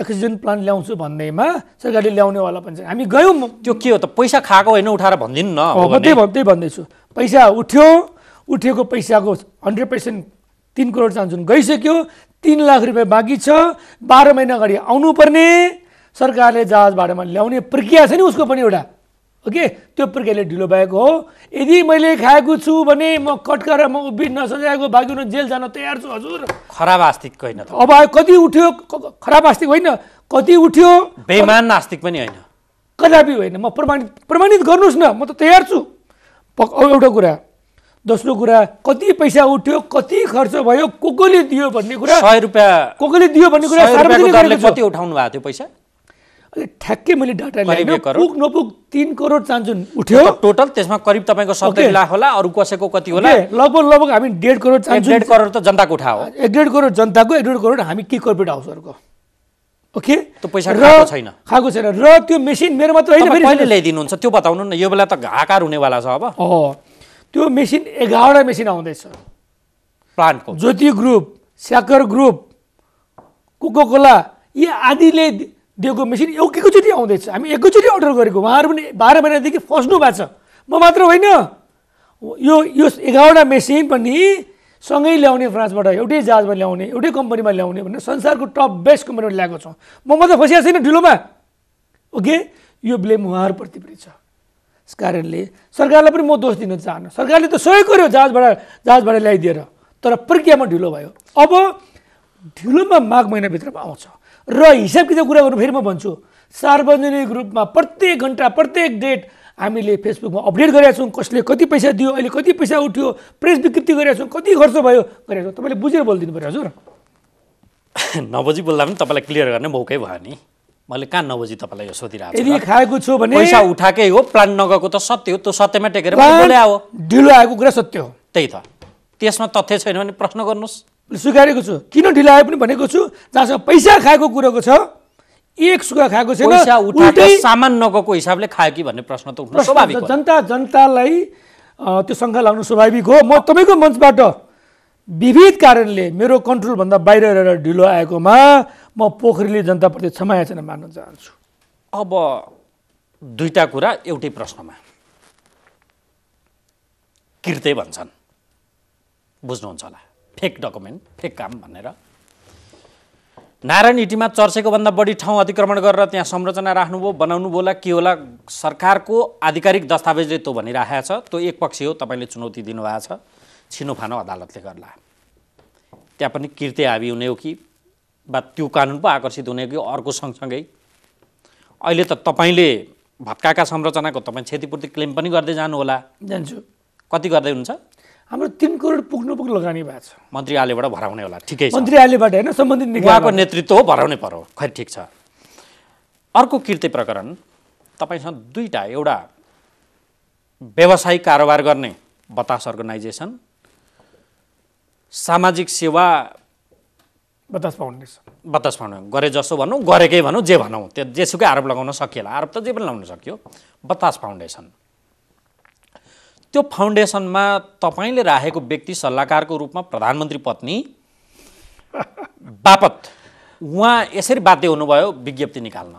अक्सिजन प्लान्ट ल्याउँछु भन्दैमा सरकारले ल्याउनेवाला भन्छ हामी गयौँ त्यो के हो त पैसा खाएको होइन उठाएर भनिदिनु न त्यही त्यही भन्दैछु पैसा उठ्यो उठेको पैसाको हन्ड्रेड पर्सेन्ट तिन करोड जुन गइसक्यो तिन लाख रुपियाँ बाँकी छ बाह्र महिना अगाडि आउनुपर्ने सरकारले जहाज भाडामा ल्याउने प्रक्रिया छ नि उसको पनि एउटा ओके त्यो प्रकारले ढिलो भएको हो यदि मैले खाएको छु भने म गरेर म उभिन नसजाएको भाग्युन जेल जान तयार छु हजुर खराब आस्तिक होइन अब कति उठ्यो खराब आस्तिक होइन कति उठ्यो बेमान नास्तिक पनि होइन कदापि होइन म प्रमाणित प्रमाणित गर्नुहोस् न म त तयार छु एउटा कुरा दोस्रो कुरा कति पैसा उठ्यो कति खर्च भयो को कोले दियो भन्ने कुरा सय रुपियाँ को कोले दियो भन्ने कुरा कति उठाउनु भएको थियो पैसा ठ्याक्कै मैले डाटा ल्याएँ पुग नपुग तिन करोड चान्चुन उठ्यो टोटल त्यसमा करिब तपाईँको सत्तरी लाख होला अरू कसैको कति होला लगभग लगभग हामी डेढ करोड चान्चुन डेढ करोड त जनताको उठा हो एक डेढ करोड जनताको एक डेढ करोड हामी के कर्पोरेट हाउसहरूको ओके त्यो पैसा खाएको छैन खाएको छैन र त्यो मेसिन मेरो मात्र होइन कहिले ल्याइदिनुहुन्छ त्यो बताउनु न यो बेला त हाकार हुनेवाला छ अब त्यो मेसिन एघारवटा मेसिन आउँदैछ प्लान्टको ज्योति ग्रुप स्याकर ग्रुप कोको कोला यी आदिले दिएको मेसिन एकैचोटि आउँदैछ हामी एकैचोटि अर्डर गरेको उहाँहरू पनि बाह्र महिनादेखि फस्नु भएको छ म मात्र होइन यो यो एघारवटा मेसिन पनि सँगै ल्याउने फ्रान्सबाट एउटै जहाजमा ल्याउने एउटै कम्पनीमा ल्याउने भनेर संसारको टप बेस्ट कम्पनीबाट ल्याएको छौँ म मात्र फसिएको छैन ढिलोमा ओके यो ब्लेम उहाँहरूप्रति पनि छ यस कारणले सरकारलाई पनि म दोष दिन चाहन्न सरकारले त सहयोग गर्यो जहाजबाट जहाजबाट ल्याइदिएर तर प्रक्रियामा ढिलो भयो अब ढिलोमा माघ महिनाभित्रमा आउँछ र हिसाब किताब कुरा गर्नु फेरि म भन्छु सार्वजनिक रूपमा प्रत्येक घन्टा प्रत्येक डेट हामीले फेसबुकमा अपडेट गरेका छौँ कसले कति पैसा दियो अहिले कति पैसा उठ्यो प्रेस विकृति गरेका छौँ कति खर्च भयो गरेका छौँ तपाईँले बुझेर बोलिदिनु पऱ्यो हजुर नबजी बोल्दा पनि तपाईँलाई क्लियर गर्ने मौकै भयो नि मैले कहाँ नबजी तपाईँलाई यो सोधिरहेको यदि खाएको छु भने पैसा उठाएकै हो प्लान नगएको त सत्य हो त्यो सत्यमा टेकेर ढिलो आएको कुरा सत्य हो त्यही त त्यसमा तथ्य छैन भने प्रश्न गर्नुहोस् स्वीकारेको छु किन ढिला आए पनि भनेको छु जहाँसम्म पैसा खाएको कुरोको छ एक सुखा खाएको छैन सामान नगएको हिसाबले खायो कि भन्ने प्रश्न त उठ्नु स्वाभाविक जनता जनतालाई त्यो शङ्का लाग्नु स्वाभाविक हो म तपाईँको मञ्चबाट विविध कारणले मेरो कन्ट्रोलभन्दा बाहिर रहेर ढिलो आएकोमा म पोखरीले जनताप्रति क्षमा याचना मान्न चाहन्छु अब दुईवटा कुरा एउटै प्रश्नमा किर्ते भन्छन् बुझ्नुहुन्छ होला फेक डकुमेन्ट फेक काम भनेर नारायण इटीमा चर्चेको भन्दा बढी ठाउँ अतिक्रमण गरेर त्यहाँ संरचना राख्नुभयो बनाउनु होला के होला सरकारको आधिकारिक दस्तावेजले त्यो भनिराखेको छ त्यो एक पक्ष हो तपाईँले चुनौती दिनुभएको छ छिनोफानो अदालतले गर्ला त्यहाँ पनि कृत्य हाबी हुने हो कि वा त्यो कानुन पो आकर्षित हुने हो कि अर्को सँगसँगै अहिले त तपाईँले भत्काका संरचनाको तपाईँ क्षतिपूर्ति क्लेम पनि गर्दै जानुहोला जान्छु कति गर्दै हुन्छ हाम्रो तिन करोड पुग्नु पुग्नु लगानी भएको छ मन्त्रीआलयबाट भराउने होला ठिकै छ होइन सम्बन्धित निकायको नेतृत्व हो भराउनै पर्यो खै ठिक छ अर्को कृति प्रकरण तपाईँसँग दुईवटा एउटा व्यवसायिक कारोबार गर्ने बतास अर्गनाइजेसन सामाजिक सेवा बतास फाउन्डेसन बतास फाउन्डेसन गरे जसो भनौँ गरेकै भनौँ जे भनौँ त्यो जेसुकै आरोप लगाउन सकिएला आरोप त जे पनि लगाउन सकियो बतास फाउन्डेसन त्यो फाउन्डेसनमा तपाईँले राखेको व्यक्ति सल्लाहकारको रूपमा प्रधानमन्त्री पत्नी बापत उहाँ यसरी बाध्य हुनुभयो विज्ञप्ति निकाल्न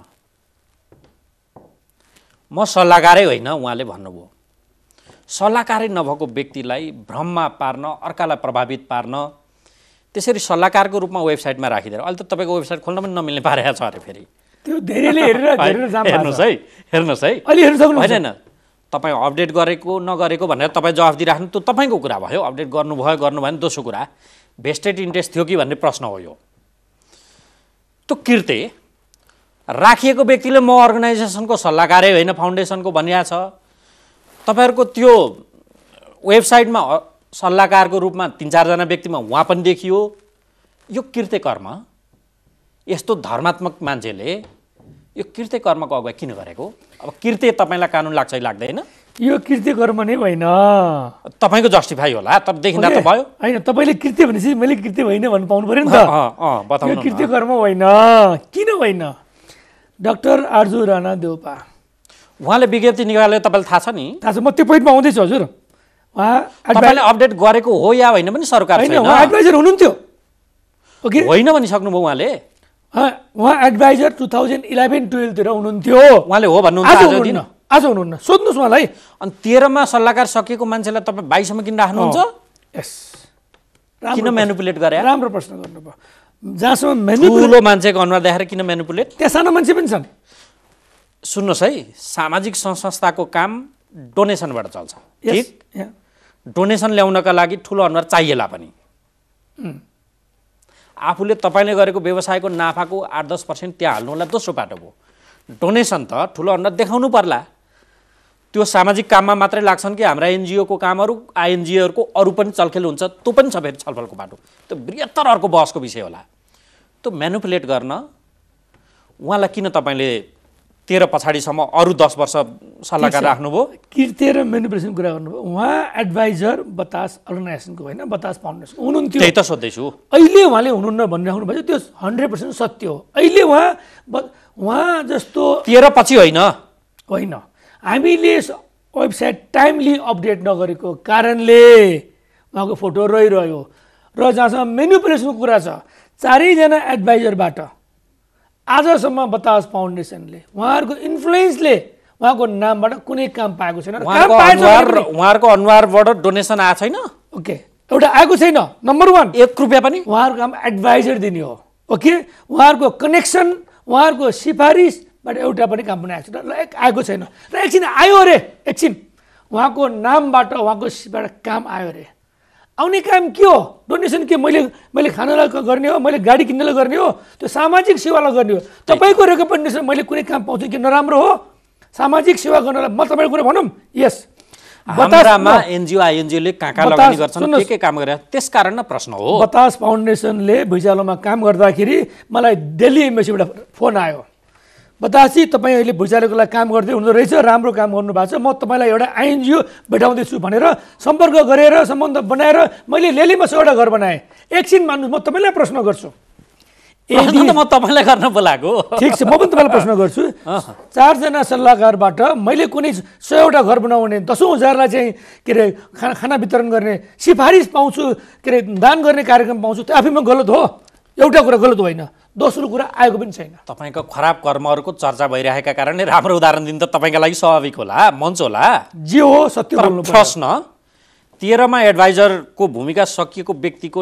म सल्लाहकारै होइन उहाँले भन्नुभयो सल्लाहकारै नभएको व्यक्तिलाई भ्रममा पार्न अर्कालाई प्रभावित पार्न त्यसरी सल्लाहकारको रूपमा वेबसाइटमा राखिदिएर अहिले त तपाईँको वेबसाइट खोल्न पनि नमिल्ने पारेको छ अरे फेरि त्यो धेरैले हेर्नुहोस् है हेर्नुहोस् है होइन तपाईँ अपडेट गरेको नगरेको भनेर तपाईँ जवाफ दिइराख्नु त्यो तपाईँको कुरा भयो अपडेट गर्नुभयो गर्नु भने दोस्रो कुरा भेस्टेड इन्ट्रेस्ट थियो कि भन्ने प्रश्न हो यो त्यो कृत्य राखिएको व्यक्तिले म अर्गनाइजेसनको सल्लाहकारै होइन फाउन्डेसनको भनिया छ तपाईँहरूको त्यो वेबसाइटमा सल्लाहकारको रूपमा तिन चारजना व्यक्तिमा उहाँ पनि देखियो यो कृत्य कर्म यस्तो धर्मात्मक मान्छेले यो कृत्य कर्मको अगुवा किन गरेको अब कृत्य तपाईँलाई कानुन लाग्छ कि लाग्दैन यो कृत्य कर्म नै होइन तपाईँको जस्टिफाई होला तर देखिँदा त भयो होइन तपाईँले कृत्य भनेपछि मैले कृत्य होइन भन्नु पाउनु पऱ्यो नि त यो कृत्य कर्म होइन किन होइन डाक्टर आर्जु राणा देउपा उहाँले विज्ञप्ति निकाले तपाईँलाई थाहा छ नि थाहा छ म त्यो पोइन्टमा आउँदैछु हजुर उहाँ अपडेट गरेको हो या होइन पनि सरकार होइन एडभाइजर हुनुहुन्थ्यो होइन भनिसक्नुभयो उहाँले उहाँ एडभाइजर टु थाउजन्ड इलेभेन टुवेल्भतिर हुनुहुन्थ्यो उहाँले हो भन्नुहुन्छ आज हुनुहुन्न सोध्नुहोस् उहाँलाई अनि तेह्रमा सल्लाहकार सकिएको मान्छेलाई तपाईँ बाइसम्म किन राख्नुहुन्छ यस किन मेनुपुलेट गरे राम्रो प्रश्न गर्नुभयो जहाँसम्म ठुलो मान्छेको अनुहार देखाएर किन मेनुपुलेट त्यहाँ सानो मान्छे पनि छन् सुन्नुहोस् है सामाजिक संस्थाको काम डोनेसनबाट चल्छ ठिक डोनेसन ल्याउनका लागि ठुलो अनुहार चाहिएला पनि आफूले तपाईँले गरेको व्यवसायको नाफाको आठ दस पर्सेन्ट त्यहाँ हाल्नु होला दोस्रो पाटो भयो डोनेसन त ठुलो अन्न देखाउनु पर्ला त्यो सामाजिक काममा मात्रै लाग्छन् कि हाम्रा एनजिओको कामहरू आइएनजिओहरूको अरू पनि चलखेल हुन्छ त्यो पनि छ फेरि छलफलको बाटो त्यो बृहत्तर अर्को बहसको विषय होला त्यो म्यानुपुलेट गर्न उहाँलाई किन तपाईँले तेह्र पछाडिसम्म अरू दस वर्ष सल्लाहकार राख्नुभयो किर्ते र मेनुप्रेसनको कुरा गर्नुभयो उहाँ एडभाइजर बतास अर्गनाइजेसनको होइन बतास फाउन्डेसन हुनुहुन्थ्यो त्यही त सोध्दैछु अहिले उहाँले हुनुहुन्न भनिराख्नु भएको त्यो हन्ड्रेड पर्सेन्ट सत्य हो अहिले उहाँ उहाँ जस्तो तेह्र पछि होइन होइन हामीले वेबसाइट टाइमली अपडेट नगरेको कारणले उहाँको फोटो रहिरह्यो र जहाँसम्म मेनुप्रेसनको कुरा छ चारैजना एडभाइजरबाट आजसम्म बतास फाउन्डेसनले उहाँहरूको इन्फ्लुएन्सले उहाँको नामबाट कुनै काम पाएको छैन उहाँहरूको अनुहारबाट डोनेसन आएको छैन ओके एउटा आएको छैन नम्बर वान एक रुपियाँ पनि उहाँहरूको काम एडभाइजर दिने हो ओके उहाँहरूको कनेक्सन उहाँहरूको सिफारिसबाट एउटा पनि काम पनि आएको छैन आएको छैन र एकछिन आयो अरे एकछिन उहाँको नामबाट उहाँको काम आयो अरे आउने काम के हो डोनेसन के मैले मैले खानालाई गर्ने हो मैले गाडी किन्नलाई गर्ने हो त्यो सामाजिक सेवालाई गर्ने हो तपाईँको रेकमेन्डेसन मैले कुनै काम पाउँछु कि नराम्रो हो सामाजिक सेवा गर्नलाई म तपाईँको कुरा भनौँ यस बतासमा एनजिओ आइएनजिओले कहाँ कहाँ लगानी गर्छन् के के काम गरे प्रश्न हो बतास फाउन्डेसनले भुइँचालोमा काम गर्दाखेरि मलाई डेली एमएसीबाट फोन आयो बतासी तपाईँ अहिले भुइँचालोको लागि काम गर्दै हुनुहुँदो रहेछ राम्रो काम गर्नु भएको छ म तपाईँलाई एउटा आइएनजिओ भेटाउँदैछु भनेर सम्पर्क गरेर सम्बन्ध बनाएर मैले लेलीमा एउटा घर बनाएँ एकछिन मान्नु म तपाईँलाई प्रश्न गर्छु म तपाईँलाई गर्न बोलाएको ठिक छ म पनि तपाईँलाई प्रश्न गर्छु चारजना सल्लाहकारबाट मैले कुनै सयवटा घर बनाउने दसौँ हजारलाई चाहिँ के अरे खाना खाना वितरण गर्ने सिफारिस पाउँछु के अरे दान गर्ने कार्यक्रम पाउँछु त्यो आफैमा गलत हो एउटा कुरा गलत होइन दोस्रो कुरा आएको पनि छैन तपाईँको खराब कर्महरूको चर्चा भइरहेका कारणले राम्रो उदाहरण दिनु त तपाईँको लागि स्वाभाविक होला मञ्च होला जे हो सत्य प्रश्न तेह्रमा एडभाइजरको भूमिका सकिएको व्यक्तिको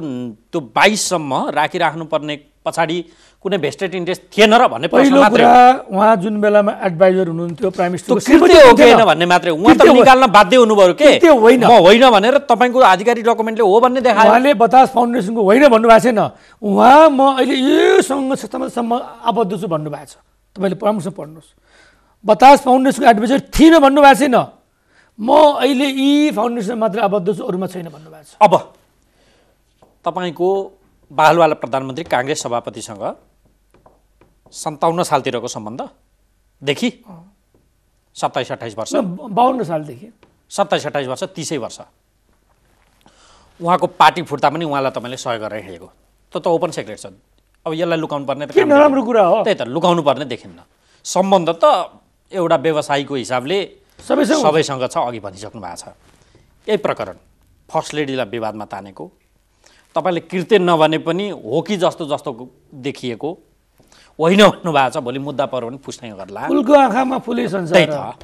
त्यो बाइससम्म राखिराख्नुपर्ने पछाडि कुनै भेस्टेड इन्ट्रेस्ट थिएन र भन्ने पहिलो कुरा उहाँ जुन बेलामा एडभाइजर हुनुहुन्थ्यो प्राइम मिनिस्टर भन्ने मात्रै उहाँ त निकाल्न बाध्य हुनुभयो के त्यो होइन होइन भनेर तपाईँको आधिकारिक डकुमेन्टले हो भन्ने देखायो उहाँले बतास फाउन्डेसनको होइन भन्नुभएको छैन उहाँ म अहिले यो सङ्घ सम्म आबद्ध छु भन्नुभएको छ तपाईँले परामर्श पढ्नुहोस् बतास फाउन्डेसनको एडभाइजर थिएन भन्नुभएको छैन म अहिले यी फाउन्डेसन मात्र आबद्ध छु अरूमा छैन भन्नुभएको छ अब तपाईँको बालवाला प्रधानमन्त्री काङ्ग्रेस सभापतिसँग सन्ताउन्न सालतिरको देखि सत्ताइस अट्ठाइस वर्ष बाहन्न सालदेखि सत्ताइस अट्ठाइस वर्ष तिसै वर्ष उहाँको पार्टी फुट्दा पनि उहाँलाई तपाईँले सहयोग गरेर हिँडेको त त ओपन सेक्रेट छ अब यसलाई लुकाउनु पर्ने त नराम्रो कुरा हो त्यही त लुकाउनु पर्ने देखिन्न सम्बन्ध त एउटा व्यवसायीको हिसाबले सबै सबैसँग छ अघि भनिसक्नु भएको छ यही प्रकरण फर्स्ट लेडीलाई विवादमा तानेको तपाईँले कृत्य नभने पनि हो कि जस्तो जस्तो देखिएको होइन उठ्नु भएको छ भोलि मुद्दा पर्यो भने फुस्नै गर्ला फुलको आँखामा फुले त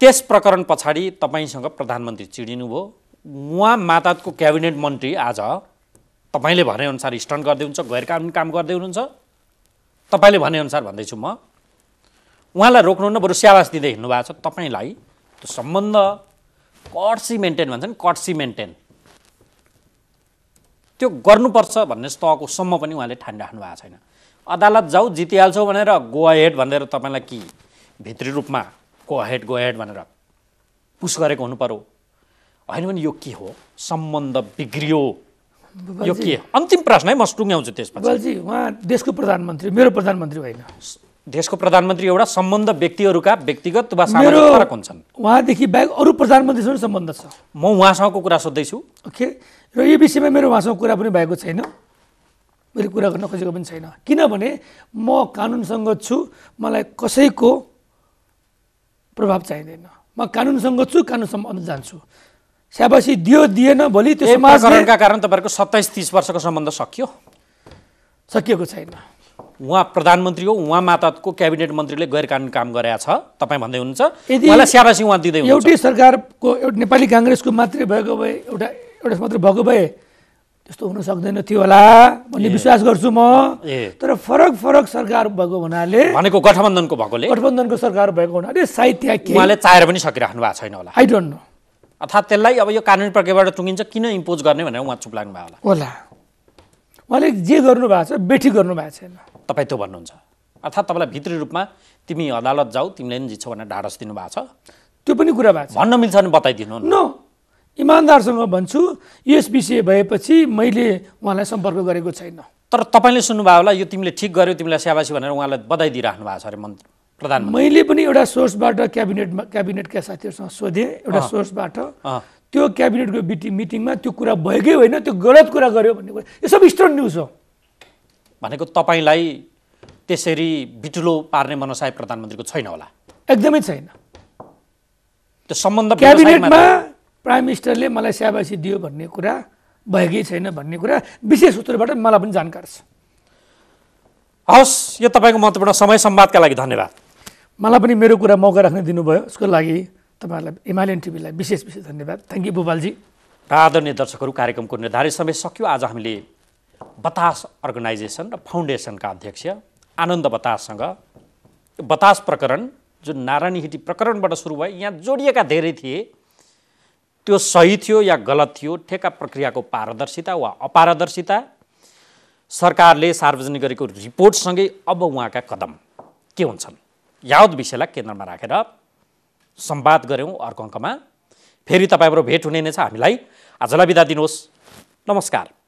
त्यस प्रकरण पछाडि तपाईँसँग प्रधानमन्त्री चिडिनुभयो उहाँ मातातको क्याबिनेट मन्त्री आज तपाईँले भनेअनुसार स्टन्ट गर्दै हुन्छ गैर कानुन काम गर्दै हुनुहुन्छ तपाईँले भनेअनुसार भन्दैछु म उहाँलाई न बरु स्याबास दिँदै हिँड्नु भएको छ तपाईँलाई त्यो सम्बन्ध कट्सी मेन्टेन भन्छ नि कट्सी मेन्टेन त्यो गर्नुपर्छ भन्ने तहको सम्म पनि उहाँले ठानिराख्नु भएको छैन अदालत जाऊ जितिहाल्छौ भनेर गो हेड भनेर तपाईँलाई कि भित्री रूपमा गो हेड गो हेड भनेर पुस गरेको हुनु पऱ्यो होइन भने यो के हो सम्बन्ध बिग्रियो यो के अन्तिम प्रश्न है म टुङ्ग्याउँछु त्यसपछि उहाँ देशको प्रधानमन्त्री मेरो प्रधानमन्त्री होइन देशको प्रधानमन्त्री एउटा सम्बन्ध व्यक्तिहरूका व्यक्तिगत वा फरक हुन्छन् उहाँदेखि बाहेक अरू प्रधानमन्त्रीसँग सम्बन्ध छ म उहाँसँगको कुरा सोध्दैछु ओके र यो विषयमा मेरो उहाँसँग कुरा पनि भएको छैन मैले कुरा गर्न खोजेको पनि छैन किनभने म कानुनसँग छु मलाई कसैको प्रभाव चाहिँदैन म कानुनसँग छु कानुनसम्म अन्त जान्छु स्याबासी दियो दिएन भोलि त्यो समाजका कारण तपाईँहरूको सत्ताइस तिस वर्षको सम्बन्ध सकियो सकिएको छैन उहाँ प्रधानमन्त्री हो उहाँ मातातको क्याबिनेट मन्त्रीले गैर कानुन काम गरेका छ तपाईँ भन्दै हुनुहुन्छ स्याबासी उहाँ यदि दिँदै एउटै सरकारको एउटा नेपाली काङ्ग्रेसको मात्रै भएको भए एउटा एउटा मात्रै भएको भए त्यस्तो हुन सक्दैन थियो होला भन्ने विश्वास गर्छु म तर फरक फरक सरकार भएको हुनाले भनेको गठबन्धनको भएकोले गठबन्धनको सरकार भएको हुनाले साहित्य उहाँले चाहेर पनि सकिराख्नु भएको छैन होला आई डोन्ट नो अर्थात् त्यसलाई अब यो कानुनी प्रक्रियाबाट टुङ्गिन्छ किन इम्पोज गर्ने भनेर उहाँ चुप लाग्नु भएको होला होला उहाँले जे गर्नु भएको छ बेठी गर्नु भएको छैन तपाईँ त्यो भन्नुहुन्छ अर्थात् तपाईँलाई भित्री रूपमा तिमी अदालत जाऊ तिमीले पनि जित्छौ भनेर ढाडस दिनु भएको छ त्यो पनि कुरा भएको छ भन्न मिल्छ भने बताइदिनु न इमान्दारसँग भन्छु यस विषय भएपछि मैले उहाँलाई सम्पर्क गरेको छैन तर तपाईँले सुन्नुभयो होला यो तिमीले ठिक गर्यो तिमीलाई स्याबासी भनेर उहाँलाई बधाई दिइराख्नु भएको छ अरे मन्त्री प्रधान मैले पनि एउटा सोर्सबाट क्याबिनेटमा क्याबिनेटका साथीहरूसँग सोधेँ एउटा सोर्सबाट त्यो क्याबिनेटको बिटी मिटिङमा त्यो कुरा भएकै होइन त्यो गलत कुरा गर्यो भन्ने कुरा यो सब न्युज हो भनेको तपाईँलाई त्यसरी बिटुलो पार्ने मनसाय प्रधानमन्त्रीको छैन होला एकदमै छैन त्यो सम्बन्ध क्याबिनेटमा प्राइम मिनिस्टरले मलाई स्याबासी दियो भन्ने कुरा भएकै छैन भन्ने कुरा विशेष सूत्रबाट मलाई पनि जानकार छ हवस् यो तपाईँको महत्त्वपूर्ण समय सम्वादका लागि धन्यवाद मलाई पनि मेरो कुरा मौका राख्न दिनुभयो उसको लागि तपाईँहरूलाई हिमालयन टिभीलाई विशेष विशेष धन्यवाद थ्याङ्क यू भूपालजी र आदरणीय दर्शकहरू कार्यक्रमको निर्धारित समय सक्यो आज हामीले बतास अर्गनाइजेसन र फाउन्डेसनका अध्यक्ष आनन्द बताससँग बतास प्रकरण जुन नारायणी हिटी प्रकरणबाट सुरु भयो यहाँ जोडिएका धेरै थिए त्यो सही थियो या गलत थियो ठेका प्रक्रियाको पारदर्शिता वा अपारदर्शिता सरकारले सार्वजनिक गरेको रिपोर्टसँगै अब उहाँका कदम के हुन्छन् यावत विषयलाई केन्द्रमा राखेर सम्वाद गऱ्यौँ अर्को अङ्कमा फेरि तपाईँबाट भेट हुने नै छ हामीलाई आजलाई बिदा दिनुहोस् नमस्कार